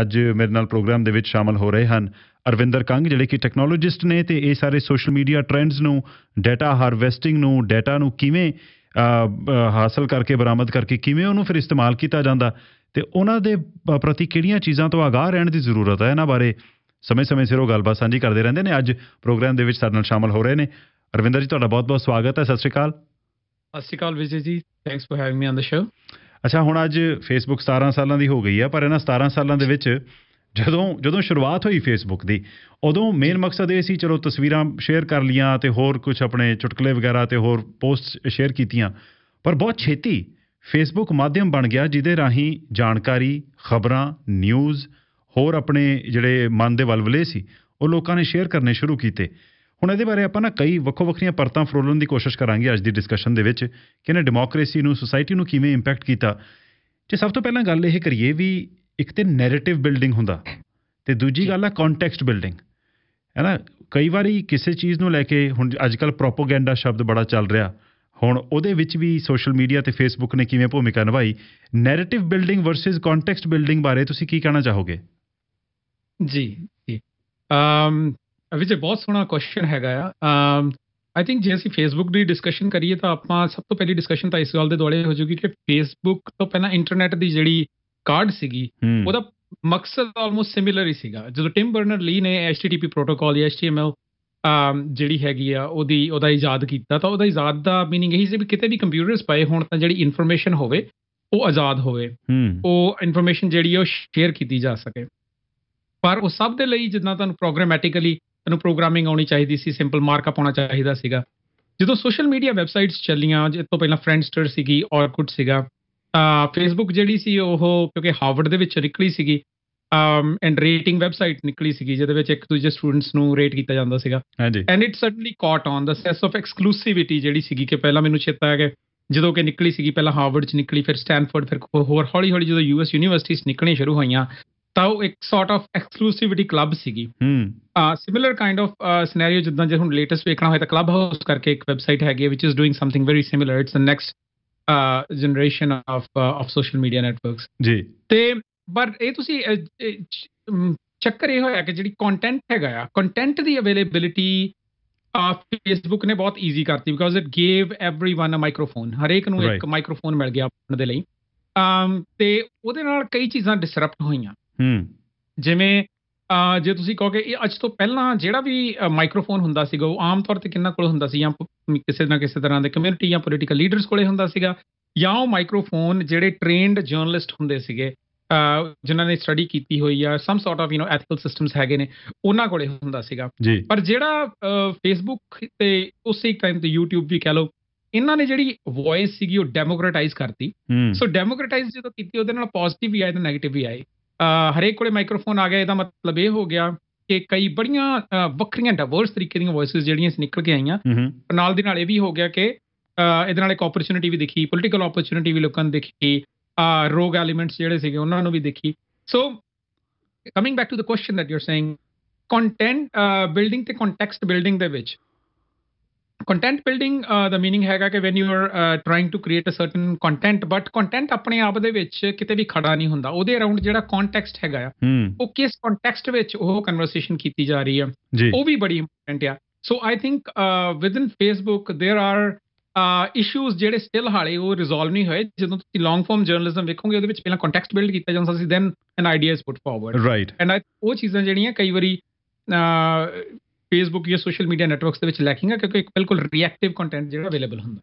ਅੱਜ ਮੇਰੇ ਨਾਲ ਪ੍ਰੋਗਰਾਮ ਦੇ ਵਿੱਚ ਸ਼ਾਮਲ ਹੋ ਰਹੇ ਹਨ ਅਰਵਿੰਦਰ ਕੰਗ ਜਿਹੜੇ ਕਿ ਟੈਕਨੋਲੋਜਿਸਟ ਨੇ ਤੇ ਇਹ ਸਾਰੇ ਸੋਸ਼ਲ ਮੀਡੀਆ ਟ੍ਰੈਂਡਸ ਨੂੰ ਡਾਟਾ ਹਾਰਵੈਸਟਿੰਗ ਨੂੰ ਡਾਟਾ ਨੂੰ ਕਿਵੇਂ ਹਾਸਲ ਕਰਕੇ ਬਰਾਮਦ ਕਰਕੇ ਕਿਵੇਂ ਉਹਨੂੰ ਫਿਰ ਇਸਤੇਮਾਲ ਕੀਤਾ ਜਾਂਦਾ ਤੇ ਉਹਨਾਂ ਦੇ ਪ੍ਰਤੀ ਕਿਹੜੀਆਂ ਚੀਜ਼ਾਂ ਤੋਂ ਆਗਾਹ ਰਹਿਣ ਦੀ ਜ਼ਰੂਰਤ ਹੈ ਇਹਨਾਂ ਬਾਰੇ ਸਮੇਂ-ਸਮੇਂ ਸਿਰ ਉਹ ਗੱਲਬਾਤ ਸਾਂਝੀ ਕਰਦੇ ਰਹਿੰਦੇ ਨੇ ਅੱਜ ਪ੍ਰੋਗਰਾਮ ਦੇ ਵਿੱਚ ਸਾਡੇ ਨਾਲ ਸ਼ਾਮਲ ਹੋ ਰਹੇ ਨੇ ਅਰਵਿੰਦਰ ਜੀ ਤੁਹਾਡਾ ਬਹੁਤ-ਬਹੁਤ ਸਵਾਗਤ ਹੈ ਸਤਿ ਸ਼੍ਰੀ ਅਕਾਲ ਸਤਿ ਸ਼੍ਰੀ ਅਕਾਲ Vijay ji thanks for having me on the show ਅੱਛਾ ਹੁਣ ਅੱਜ ਫੇਸਬੁੱਕ 17 ਸਾਲਾਂ ਦੀ ਹੋ ਗਈ ਆ ਪਰ ਇਹਨਾਂ 17 ਸਾਲਾਂ ਦੇ ਵਿੱਚ ਜਦੋਂ ਜਦੋਂ ਸ਼ੁਰੂਆਤ ਹੋਈ ਫੇਸਬੁੱਕ ਦੀ ਉਦੋਂ ਮੇਨ ਮਕਸਦ ਇਹ ਸੀ ਚਲੋ ਤਸਵੀਰਾਂ ਸ਼ੇਅਰ ਕਰ ਲੀਆਂ ਤੇ ਹੋਰ ਕੁਝ ਆਪਣੇ ਚੁਟਕਲੇ ਵਗੈਰਾ ਤੇ ਹੋਰ ਪੋਸਟ ਸ਼ੇਅਰ ਕੀਤੀਆਂ ਪਰ ਬਹੁਤ ਛੇਤੀ ਫੇਸਬੁੱਕ ਮਾਧਿਅਮ ਬਣ ਗਿਆ ਜਿਹਦੇ ਰਾਹੀਂ ਜਾਣਕਾਰੀ ਖਬਰਾਂ ਨਿਊਜ਼ ਹੋਰ ਆਪਣੇ ਜਿਹੜੇ ਮਨ ਦੇ ਵਲਵਲੇ ਸੀ ਉਹ ਲੋਕਾਂ ਨੇ ਸ਼ੇਅਰ ਕਰਨੇ ਸ਼ੁਰੂ ਕੀਤੇ ਹੁਣ ਇਹਦੇ ਬਾਰੇ ਆਪਾਂ ਨਾ ਕਈ ਵੱਖ ਵੱਖਰੀਆਂ ਪਰਤਾਂ ਫਰੋਲਣ ਦੀ ਕੋਸ਼ਿਸ਼ ਕਰਾਂਗੇ ਅੱਜ ਦੀ ਡਿਸਕਸ਼ਨ ਦੇ ਵਿੱਚ ਕਿ ਨੇ ਡੈਮੋਕ੍ਰੇਸੀ ਨੂੰ ਸੋਸਾਇਟੀ ਨੂੰ ਕਿਵੇਂ ਇੰਪੈਕਟ ਕੀਤਾ ਜੇ ਸਭ ਤੋਂ ਪਹਿਲਾਂ ਗੱਲ ਇਹ ਕਰੀਏ ਵੀ ਇੱਕ ਤੇ ਨੈਰੇਟਿਵ ਬਿਲਡਿੰਗ ਹੁੰਦਾ ਤੇ ਦੂਜੀ ਗੱਲ ਆ ਕੰਟੈਕਸਟ ਬਿਲਡਿੰਗ ਹੈ ਨਾ ਕਈ ਵਾਰੀ ਕਿਸੇ ਚੀਜ਼ ਨੂੰ ਲੈ ਕੇ ਹੁਣ ਅੱਜਕੱਲ ਪ੍ਰੋਪਾਗੈਂਡਾ ਸ਼ਬਦ ਬੜਾ ਚੱਲ ਰਿਹਾ ਹੁਣ ਉਹਦੇ ਵਿੱਚ ਵੀ ਸੋਸ਼ਲ ਮੀਡੀਆ ਤੇ ਫੇਸਬੁੱਕ ਨੇ ਕਿਵੇਂ ਭੂਮਿਕਾ ਨਿਭਾਈ narrative building versus context building ਬਾਰੇ ਤੁਸੀਂ ਕੀ ਕਹਿਣਾ ਚਾਹੋਗੇ ਜੀ ਜੀ ਅਮ ਜੇ ਬਹੁਤ ਸੋਹਣਾ ਕੁਐਸਚਨ ਹੈਗਾ ਆ ਆਈ ਥਿੰਕ ਜੇ ਅਸੀਂ ਫੇਸਬੁੱਕ ਦੀ ਡਿਸਕਸ਼ਨ ਕਰੀਏ ਤਾਂ ਆਪਾਂ ਸਭ ਤੋਂ ਪਹਿਲੀ ਡਿਸਕਸ਼ਨ ਤਾਂ ਇਸ ਗੱਲ ਦੇ ਦੁਆਲੇ ਹੋ ਜੂਗੀ ਕਿ ਫੇਸਬੁੱਕ ਤੋਂ ਪਹਿਲਾਂ ਇੰਟਰਨੈਟ ਦੀ ਜਿਹੜੀ ਕਾਰਡ ਸੀਗੀ ਉਹਦਾ ਮਕਸਦ ਆਲਮੋਸਟ ਸਿਮਿਲਰ ਹੀ ਸੀਗਾ ਜਦੋਂ ਟਿਮ ਬਰਨਰ ਲੀ ਨੇ HTTP ਪ੍ਰੋਟੋਕਾਲ ਜਾਂ HTML ਜਿਹੜੀ ਹੈਗੀ ਆ ਉਹਦੀ ਉਹਦਾ ਇਜਾਦ ਕੀਤਾ ਤਾਂ ਉਹਦਾ ਇਜਾਦ ਦਾ ਮੀਨਿੰਗ ਇਹੀ ਸੀ ਕਿ ਕਿਤੇ ਵੀ ਕੰਪਿਊਟਰਸ ਪਏ ਹੋਣ ਤਾਂ ਜਿਹੜੀ ਇਨਫੋਰਮੇਸ਼ਨ ਹੋਵੇ ਉਹ ਆਜ਼ਾਦ ਹੋਵੇ ਉਹ ਇਨਫੋਰਮੇਸ਼ਨ ਜਿਹੜੀ ਉਹ ਸ਼ੇਅਰ ਕੀਤੀ ਜਾ ਸਕੇ ਪਰ ਉਹ ਸਭ ਦੇ ਲਈ ਜਿੱਦਾਂ ਤੁਹਾਨੂੰ ਪ੍ਰੋਗਰਾਮੈਟਿਕਲੀ ਤੈਨੂੰ ਪ੍ਰੋਗਰਾਮਿੰਗ ਆਉਣੀ ਚਾਹੀਦੀ ਸੀ ਸਿੰਪਲ ਮਾਰਕਅਪ ਆਉਣਾ ਚਾਹੀਦਾ ਸੀਗਾ ਜਦੋਂ ਸੋਸ਼ਲ ਮੀਡੀਆ ਵੈਬਸਾਈਟਸ ਚੱਲੀਆਂ ਜਿਸ ਤੋਂ ਪਹਿਲਾਂ ਫਰੈਂਡਸਟਰ ਸੀਗੀ ਔਰ ਸੀਗਾ ਆ ਫੇਸਬੁੱਕ ਜਿਹੜੀ ਸੀ ਉਹ ਕਿਉਂਕਿ ਹਾਰਵਰਡ ਦੇ ਵਿੱਚ ਨਿਕਲੀ ਸੀਗੀ ਅਮ ਐਂਡ ਰੇਟਿੰਗ ਵੈਬਸਾਈਟ ਨਿਕਲੀ ਸੀਗੀ ਜਿਹਦੇ ਵਿੱਚ ਇੱਕ ਦੂਜੇ ਸਟੂਡੈਂਟਸ ਨੂੰ ਰੇਟ ਕੀਤਾ ਜਾਂਦਾ ਸੀਗਾ and it certainly caught on the sense of exclusivity ਜਿਹੜੀ ਸੀਗੀ ਕਿ ਪਹਿਲਾਂ ਮੈਨੂੰ ਚੇਤਾ ਹੈ ਕਿ ਜਦੋਂ ਕਿ ਨਿਕਲੀ ਸੀਗੀ ਪਹਿਲਾਂ ਹਾਰਵਰਡ ਚ ਨਿਕਲੀ ਫਿਰ ਸਟੈਨਫੋਰਡ ਫਿਰ ਹੋਰ ਹੌਲੀ ਹੌਲੀ ਜਦੋਂ ਯੂਐਸ ਯੂਨੀਵਰਸਿਟੀਆਂ ਨਿਕਲਣੀ ਸ਼ੁਰੂ ਹੋਈਆਂ ਉਹ ਇੱਕ ਸੌਰਟ ਆਫ ਐਕਸਕਲੂਸਿਵਿਟੀ ਕਲੱਬ ਸੀਗੀ ਹਮ ਆ ਸਿਮਿਲਰ ਕਾਈਂਡ ਆਫ ਸਿਨੈਰੀਓ ਜਿੱਦਾਂ ਜੇ ਹੁਣ ਲੇਟੈਸਟ ਵੇਖਣਾ ਹੋਏ ਤਾਂ ਕਲੱਬ ਹਾਊਸ ਕਰਕੇ ਇੱਕ ਵੈਬਸਾਈਟ ਹੈਗੀ ਹੈ which is doing something very similar it's the next generation of of social media networks ji ਤੇ ਪਰ ਇਹ ਤੁਸੀਂ ਚੱਕਰ ਇਹ ਹੋਇਆ ਕਿ ਜਿਹੜੀ ਕੰਟੈਂਟ ਹੈਗਾ ਆ ਕੰਟੈਂਟ ਦੀ ਅਵੇਲੇਬਿਲਿਟੀ ਆ ਫੇਸਬੁੱਕ ਨੇ ਬਹੁਤ ਈਜ਼ੀ ਕਰਤੀ because it gave everyone a microphone ਹਰੇਕ ਨੂੰ ਇੱਕ ਮਾਈਕ੍ਰੋਫੋਨ ਮਿਲ ਗਿਆ ਆਪਣੇ ਦੇ ਲਈ ਅਮ ਤੇ ਉਹਦੇ ਨਾਲ ਕਈ ਚੀਜ਼ਾਂ ਡਿਸਰਪਟ ਹੋਈਆਂ ਹੂੰ ਜਿਵੇਂ ਜੇ ਤੁਸੀਂ ਕਹੋਗੇ ਇਹ ਅੱਜ ਤੋਂ ਪਹਿਲਾਂ ਜਿਹੜਾ ਵੀ ਮਾਈਕ੍ਰੋਫੋਨ ਹੁੰਦਾ ਸੀਗਾ ਉਹ ਆਮ ਤੌਰ ਤੇ ਕਿੰਨਾ ਕੋਲ ਹੁੰਦਾ ਸੀ ਜਾਂ ਕਿਸੇ ਨਾ ਕਿਸੇ ਤਰ੍ਹਾਂ ਦੇ ਕਮਿਊਨਿਟੀ ਜਾਂ ਪੋਲੀਟੀਕਲ ਲੀਡਰਸ ਕੋਲੇ ਹੁੰਦਾ ਸੀਗਾ ਜਾਂ ਉਹ ਮਾਈਕ੍ਰੋਫੋਨ ਜਿਹੜੇ ਟ੍ਰੇਨਡ ਜਰਨਲਿਸਟ ਹੁੰਦੇ ਸੀਗੇ ਜਿਨ੍ਹਾਂ ਨੇ ਸਟੱਡੀ ਕੀਤੀ ਹੋਈ ਆ some sort of you know ethical systems ਹੈਗੇ ਨੇ ਉਹਨਾਂ ਕੋਲੇ ਹੁੰਦਾ ਸੀਗਾ ਪਰ ਜਿਹੜਾ ਫੇਸਬੁੱਕ ਤੇ ਉਸੇ ਟਾਈਮ ਤੇ YouTube ਵੀ ਕਹ ਲੋ ਇਹਨਾਂ ਨੇ ਜਿਹੜੀ ਵੌਇਸ ਸੀਗੀ ਉਹ ਡੈਮੋਕ੍ਰੇਟਾਈਜ਼ ਕਰਤੀ ਸੋ ਡੈਮੋਕ੍ਰੇਟਾਈਜ਼ ਜਦੋਂ ਕੀਤੀ ਉਹਦੇ ਨਾਲ ਪੋਜ਼ਿਟਿਵ ਵੀ ਆਏ ਤੇ ਨੈਗੇਟਿਵ ਵੀ ਆਏ ਹਰੇਕ ਕੋਲੇ ਮਾਈਕ੍ਰੋਫੋਨ ਆ ਗਿਆ ਇਹਦਾ ਮਤਲਬ ਇਹ ਹੋ ਗਿਆ ਕਿ ਕਈ ਬੜੀਆਂ ਵੱਖਰੀਆਂ ਡਾਈਵਰਸ ਤਰੀਕੇ ਦੀਆਂ ਵੌਇਸਸ ਜਿਹੜੀਆਂ ਇਸ ਨਿਕਲ ਕੇ ਆਈਆਂ ਨਾਲ ਦੇ ਨਾਲ ਇਹ ਵੀ ਹੋ ਗਿਆ ਕਿ ਇਹਦੇ ਨਾਲ ਇੱਕ ਓਪਰਚ्युनिटी ਵੀ ਦਿਖੀ ਪੋਲਿਟੀਕਲ ਓਪਰਚ्युनिटी ਵੀ ਲੋਕਾਂ ਨੇ ਦੇਖੀ ਰੋਗ ਐਲੀਮੈਂਟਸ ਜਿਹੜੇ ਸੀਗੇ ਉਹਨਾਂ ਨੂੰ ਵੀ ਦੇਖੀ so coming back to the question that you are saying content building ਤੇ ਕੰਟੈਕਸਟ ਬਿਲਡਿੰਗ ਦੇ ਵਿੱਚ ਕੰਟੈਂਟ ਬਿਲਡਿੰਗ ਦਾ मीनिंग ਹੈਗਾ ਕਿ when you are trying to create a certain content but content ਆਪਣੇ ਆਪ ਦੇ ਵਿੱਚ ਕਿਤੇ ਵੀ ਖੜਾ ਨਹੀਂ ਹੁੰਦਾ ਉਹਦੇ ਅਰਾਊਂਡ ਜਿਹੜਾ ਕੰਟੈਕਸਟ ਹੈਗਾ ਆ ਉਹ ਕਿਸ ਕੰਟੈਕਸਟ ਵਿੱਚ ਉਹ ਕਨਵਰਸੇਸ਼ਨ ਕੀਤੀ ਜਾ ਰਹੀ ਆ ਉਹ ਵੀ ਬੜੀ ਇੰਪੋਰਟੈਂਟ ਆ so I think within Facebook there are issues ਜਿਹੜੇ ਸਟਿਲ ਹਾਲੇ ਉਹ ਰਿਜ਼ੋਲਵ ਨਹੀਂ ਹੋਏ ਜਦੋਂ ਤੁਸੀਂ ਲੌਂਗ ਫਾਰਮ ਜਰਨਲਿਜ਼ਮ ਵੇਖੋਗੇ ਉਹਦੇ ਵਿੱਚ ਪਹਿਲਾਂ ਕੰਟੈਕਸਟ ਬਿਲਡ ਕੀਤਾ ਜਾਂਦਾ ਸੀ ਦੈਨ ਐਨ ਆਈਡੀਆ ਇਸ ਪੁੱਟ ਫਾਰਵਰਡ ਰਾਈਟ ਐਂਡ ਉਹ ਚੀਜ਼ਾਂ ਜਿਹੜੀਆਂ ਕਈ ਵਾਰੀ uh, ਫੇਸਬੁੱਕ ਜਾਂ ਸੋਸ਼ਲ ਮੀਡੀਆ ਨੈਟਵਰਕਸ ਦੇ ਵਿੱਚ ਲੈਕਿੰਗ ਹੈ ਕਿਉਂਕਿ ਇੱਕ ਬਿਲਕੁਲ ਰੀਐਕਟਿਵ ਕੰਟੈਂਟ ਜਿਹੜਾ ਅਵੇਲੇਬਲ ਹੁੰਦਾ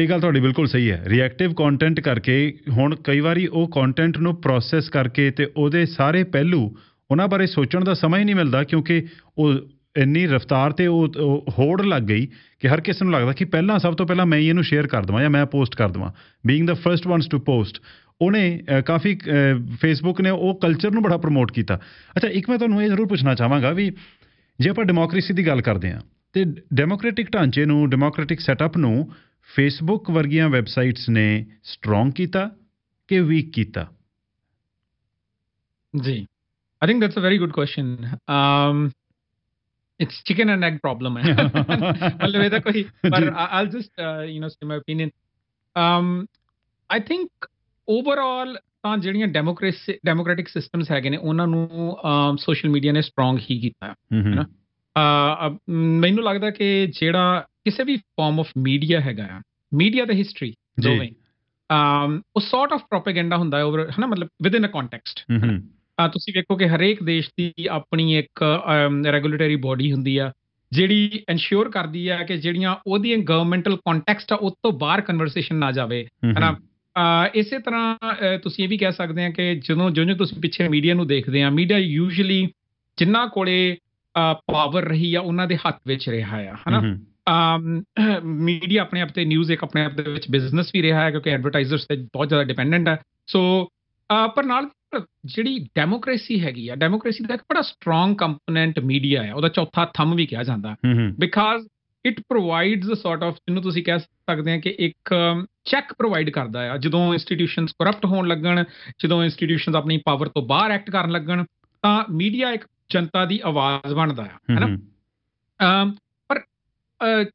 ਇਹ ਗੱਲ ਤੁਹਾਡੀ ਬਿਲਕੁਲ ਸਹੀ ਹੈ ਰਿਐਕਟਿਵ ਕੰਟੈਂਟ ਕਰਕੇ ਹੁਣ ਕਈ ਵਾਰੀ ਉਹ ਕੰਟੈਂਟ ਨੂੰ ਪ੍ਰੋਸੈਸ ਕਰਕੇ ਤੇ ਉਹਦੇ ਸਾਰੇ ਪਹਿਲੂ ਉਹਨਾਂ ਬਾਰੇ ਸੋਚਣ ਦਾ ਸਮਾਂ ਹੀ ਨਹੀਂ ਮਿਲਦਾ ਕਿਉਂਕਿ ਉਹ ਇੰਨੀ ਰਫਤਾਰ ਤੇ ਉਹ ਹੋੜ ਲੱਗ ਗਈ ਕਿ ਹਰ ਕਿਸੇ ਨੂੰ ਲੱਗਦਾ ਕਿ ਪਹਿਲਾਂ ਸਭ ਤੋਂ ਪਹਿਲਾਂ ਮੈਂ ਹੀ ਇਹਨੂੰ ਸ਼ੇਅਰ ਕਰ ਦਵਾਂ ਜਾਂ ਮੈਂ ਪੋਸਟ ਕਰ ਦਵਾਂ being the first ones to post ਉਹਨੇ ਕਾਫੀ ਫੇਸਬੁੱਕ ਨੇ ਉਹ ਕਲਚਰ ਨੂੰ ਬੜਾ ਪ੍ਰਮੋਟ ਕੀਤਾ ਅੱਛਾ ਇੱਕ ਮੈਂ ਤੁਹਾਨੂੰ ਇਹ ਜ਼ਰੂਰ ਪੁੱਛਣਾ ਚਾਹਾਂਗਾ ਵੀ ਜੇ ਆਪਾਂ ਡੈਮੋਕ੍ਰੇਸੀ ਦੀ ਗੱਲ ਕਰਦੇ ਹਾਂ ਤੇ ਡੈਮੋਕ੍ਰੈਟਿਕ ਢਾਂਚੇ ਨੂੰ ਡੈਮੋਕ੍ਰੈਟਿਕ ਸੈਟਅਪ ਨੂੰ ਫੇਸਬੁੱਕ ਵਰਗੀਆਂ ਵੈਬਸਾਈਟਸ ਨੇ ਸਟਰੋਂਗ ਕੀਤਾ ਕਿ ਵੀਕ ਕੀਤਾ ji I think that's a very good question it's chicken and egg problem ਹੈ ਮਤਲਬ ਇਹਦਾ ਕੋਈ ਪਰ all just you know say my opinion um I think overall ਤਾਂ ਜਿਹੜੀਆਂ ਡੈਮੋਕ੍ਰੇਸੀ ਡੈਮੋਕ੍ਰੈਟਿਕ ਸਿਸਟਮਸ ਹੈਗੇ ਨੇ ਉਹਨਾਂ ਨੂੰ ਸੋਸ਼ਲ ਮੀਡੀਆ ਨੇ ਸਟਰੋਂਗ ਹੀ ਕੀਤਾ ਹੈ ਨਾ ਮੈਨੂੰ ਲੱਗਦਾ ਕਿ ਜਿਹੜਾ ਕਿਸੇ ਵੀ ਫਾਰਮ ਆਫ ਮੀਡੀਆ ਹੈਗਾ ਆ ਮੀਡੀਆ ਦਾ ਹਿਸਟਰੀ ਦੋਵੇਂ ਅਮ ਉਹ ਸੌਰਟ ਆਫ ਪ੍ਰੋਪਾਗੈਂਡਾ ਹੁੰਦਾ ਹੈ ਓਵਰ ਹੈ ਮਤਲਬ ਮਤਲਬ ਇਨ ਅ ਕੰਟੈਕਸਟ ਆ ਤੁਸੀਂ ਵੇਖੋ ਕਿ ਹਰੇਕ ਦੇਸ਼ ਦੀ ਆਪਣੀ ਇੱਕ ਰੈਗੂਲੇਟਰੀ ਬਾਡੀ ਹੁੰਦੀ ਆ ਜਿਹੜੀ ਇਨਸ਼ੋਰ ਕਰਦੀ ਆ ਕਿ ਜਿਹੜੀਆਂ ਉਹਦੀਆਂ ਗਵਰਨਮੈਂਟਲ ਕੰਟੈਕਸਟ ਆ ਉਸ ਤੋਂ ਬਾਹਰ ਕਨਵਰਸੇਸ਼ਨ ਨਾ ਜਾਵੇ ਹੈਨਾ ਇਸੇ ਤਰ੍ਹਾਂ ਤੁਸੀਂ ਇਹ ਵੀ ਕਹਿ ਸਕਦੇ ਆ ਕਿ ਜਦੋਂ ਜਿਉਂ ਤੁਸੀਂ ਪਿੱਛੇ ਮੀਡੀਆ ਨੂੰ ਦੇਖਦੇ ਆ ਮੀਡੀਆ ਯੂਜੂਲੀ ਜਿੰਨਾ ਕੋਲੇ ਪਾਵਰ ਰਹੀ ਆ ਉਹਨਾਂ ਦੇ ਹੱਥ ਵਿੱਚ ਰਿਹਾ ਆ ਹਨਾ ਮੀਡੀਆ ਆਪਣੇ ਆਪ ਤੇ ਨਿਊਜ਼ ਇੱਕ ਆਪਣੇ ਆਪ ਦੇ ਵਿੱਚ ਬਿਜ਼ਨਸ ਵੀ ਰਿਹਾ ਹੈ ਕਿਉਂਕਿ ਐਡਵਰਟਾਈਜ਼ਰਸ ਤੇ ਬਹੁਤ ਜ਼ਿਆਦਾ ਡਿਪੈਂਡੈਂਟ ਆ ਸੋ ਪਰ ਨਾਲ ਜਿਹੜੀ ਡੈਮੋਕ੍ਰੇਸੀ ਹੈਗੀ ਆ ਡੈਮੋਕ੍ਰੇਸੀ ਦਾ ਇੱਕ ਬੜਾ ਸਟਰੋਂਗ ਕੰਪੋਨੈਂਟ ਮੀਡੀਆ ਹੈ ਉਹਦਾ ਚੌਥਾ ਥੰਮ ਵੀ ਕਿਹਾ ਜਾਂਦਾ because it provides a sort of ਜਿਹਨੂੰ ਤੁਸੀਂ ਕਹਿ ਸਕਦੇ ਆ ਕਿ ਇੱਕ ਚੈੱਕ ਪ੍ਰੋਵਾਈਡ ਕਰਦਾ ਆ ਜਦੋਂ ਇੰਸਟੀਟਿਊਸ਼ਨਸ ਕਰਪਟ ਹੋਣ ਲੱਗਣ ਜਦੋਂ ਇੰਸਟੀਟਿਊਸ਼ਨਸ ਆਪਣੀ ਪਾਵਰ ਤੋਂ ਬਾਹਰ ਐਕਟ ਕਰਨ ਲੱਗਣ ਤਾਂ ਮੀਡੀਆ ਇੱਕ ਜਨਤਾ ਦੀ ਆਵਾਜ਼ ਬਣਦਾ ਆ ਹੈਨਾ ਪਰ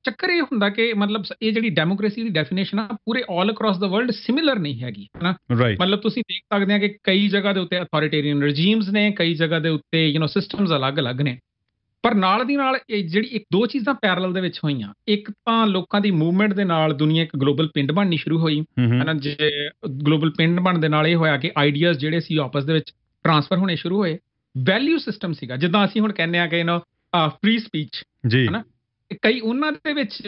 ਚੱਕਰ ਇਹ ਹੁੰਦਾ ਕਿ ਮਤਲਬ ਇਹ ਜਿਹੜੀ ਡੈਮੋਕ੍ਰੇਸੀ ਦੀ ਡੈਫੀਨੇਸ਼ਨ ਆ ਪੂਰੇ all across the world similar ਨਹੀਂ ਹੈਗੀ ਹੈਨਾ ਮਤਲਬ ਤੁਸੀਂ ਦੇਖ ਸਕਦੇ ਆ ਕਿ ਕਈ ਜਗ੍ਹਾ ਦੇ ਉੱਤੇ ਅਥਾਰਟੇਰੀਅਨ ਰਜੀਮਸ ਨੇ ਕਈ ਜਗ੍ਹਾ ਦੇ ਉੱਤੇ ਯੂ نو ਸਿਸਟਮਸ ਅਲੱਗ-ਅਲੱਗ ਨੇ ਪਰ ਨਾਲ ਦੀ ਨਾਲ ਇਹ ਜਿਹੜੀ ਇੱਕ ਦੋ ਚੀਜ਼ਾਂ ਪੈਰਲਲ ਦੇ ਵਿੱਚ ਹੋਈਆਂ ਇੱਕ ਤਾਂ ਲੋਕਾਂ ਦੀ ਮੂਵਮੈਂਟ ਦੇ ਨਾਲ ਦੁਨੀਆ ਇੱਕ ਗਲੋਬਲ ਪਿੰਡ ਬਣਨੀ ਸ਼ੁਰੂ ਹੋਈ ਹਨਾ ਜੇ ਗਲੋਬਲ ਪਿੰਡ ਬਣਨ ਦੇ ਨਾਲ ਇਹ ਹੋਇਆ ਕਿ ਆਈਡੀਆਜ਼ ਜਿਹੜੇ ਸੀ ਆਪਸ ਦੇ ਵਿੱਚ ਟਰਾਂਸਫਰ ਹੋਣੇ ਸ਼ੁਰੂ ਹੋਏ ਵੈਲਿਊ ਸਿਸਟਮ ਸੀਗਾ ਜਿੱਦਾਂ ਅਸੀਂ ਹੁਣ ਕਹਿੰਦੇ ਆ ਕਿ ਨਾ ਫ੍ਰੀ ਸਪੀਚ ਹਨਾ ਕਈ ਉਹਨਾਂ ਦੇ ਵਿੱਚ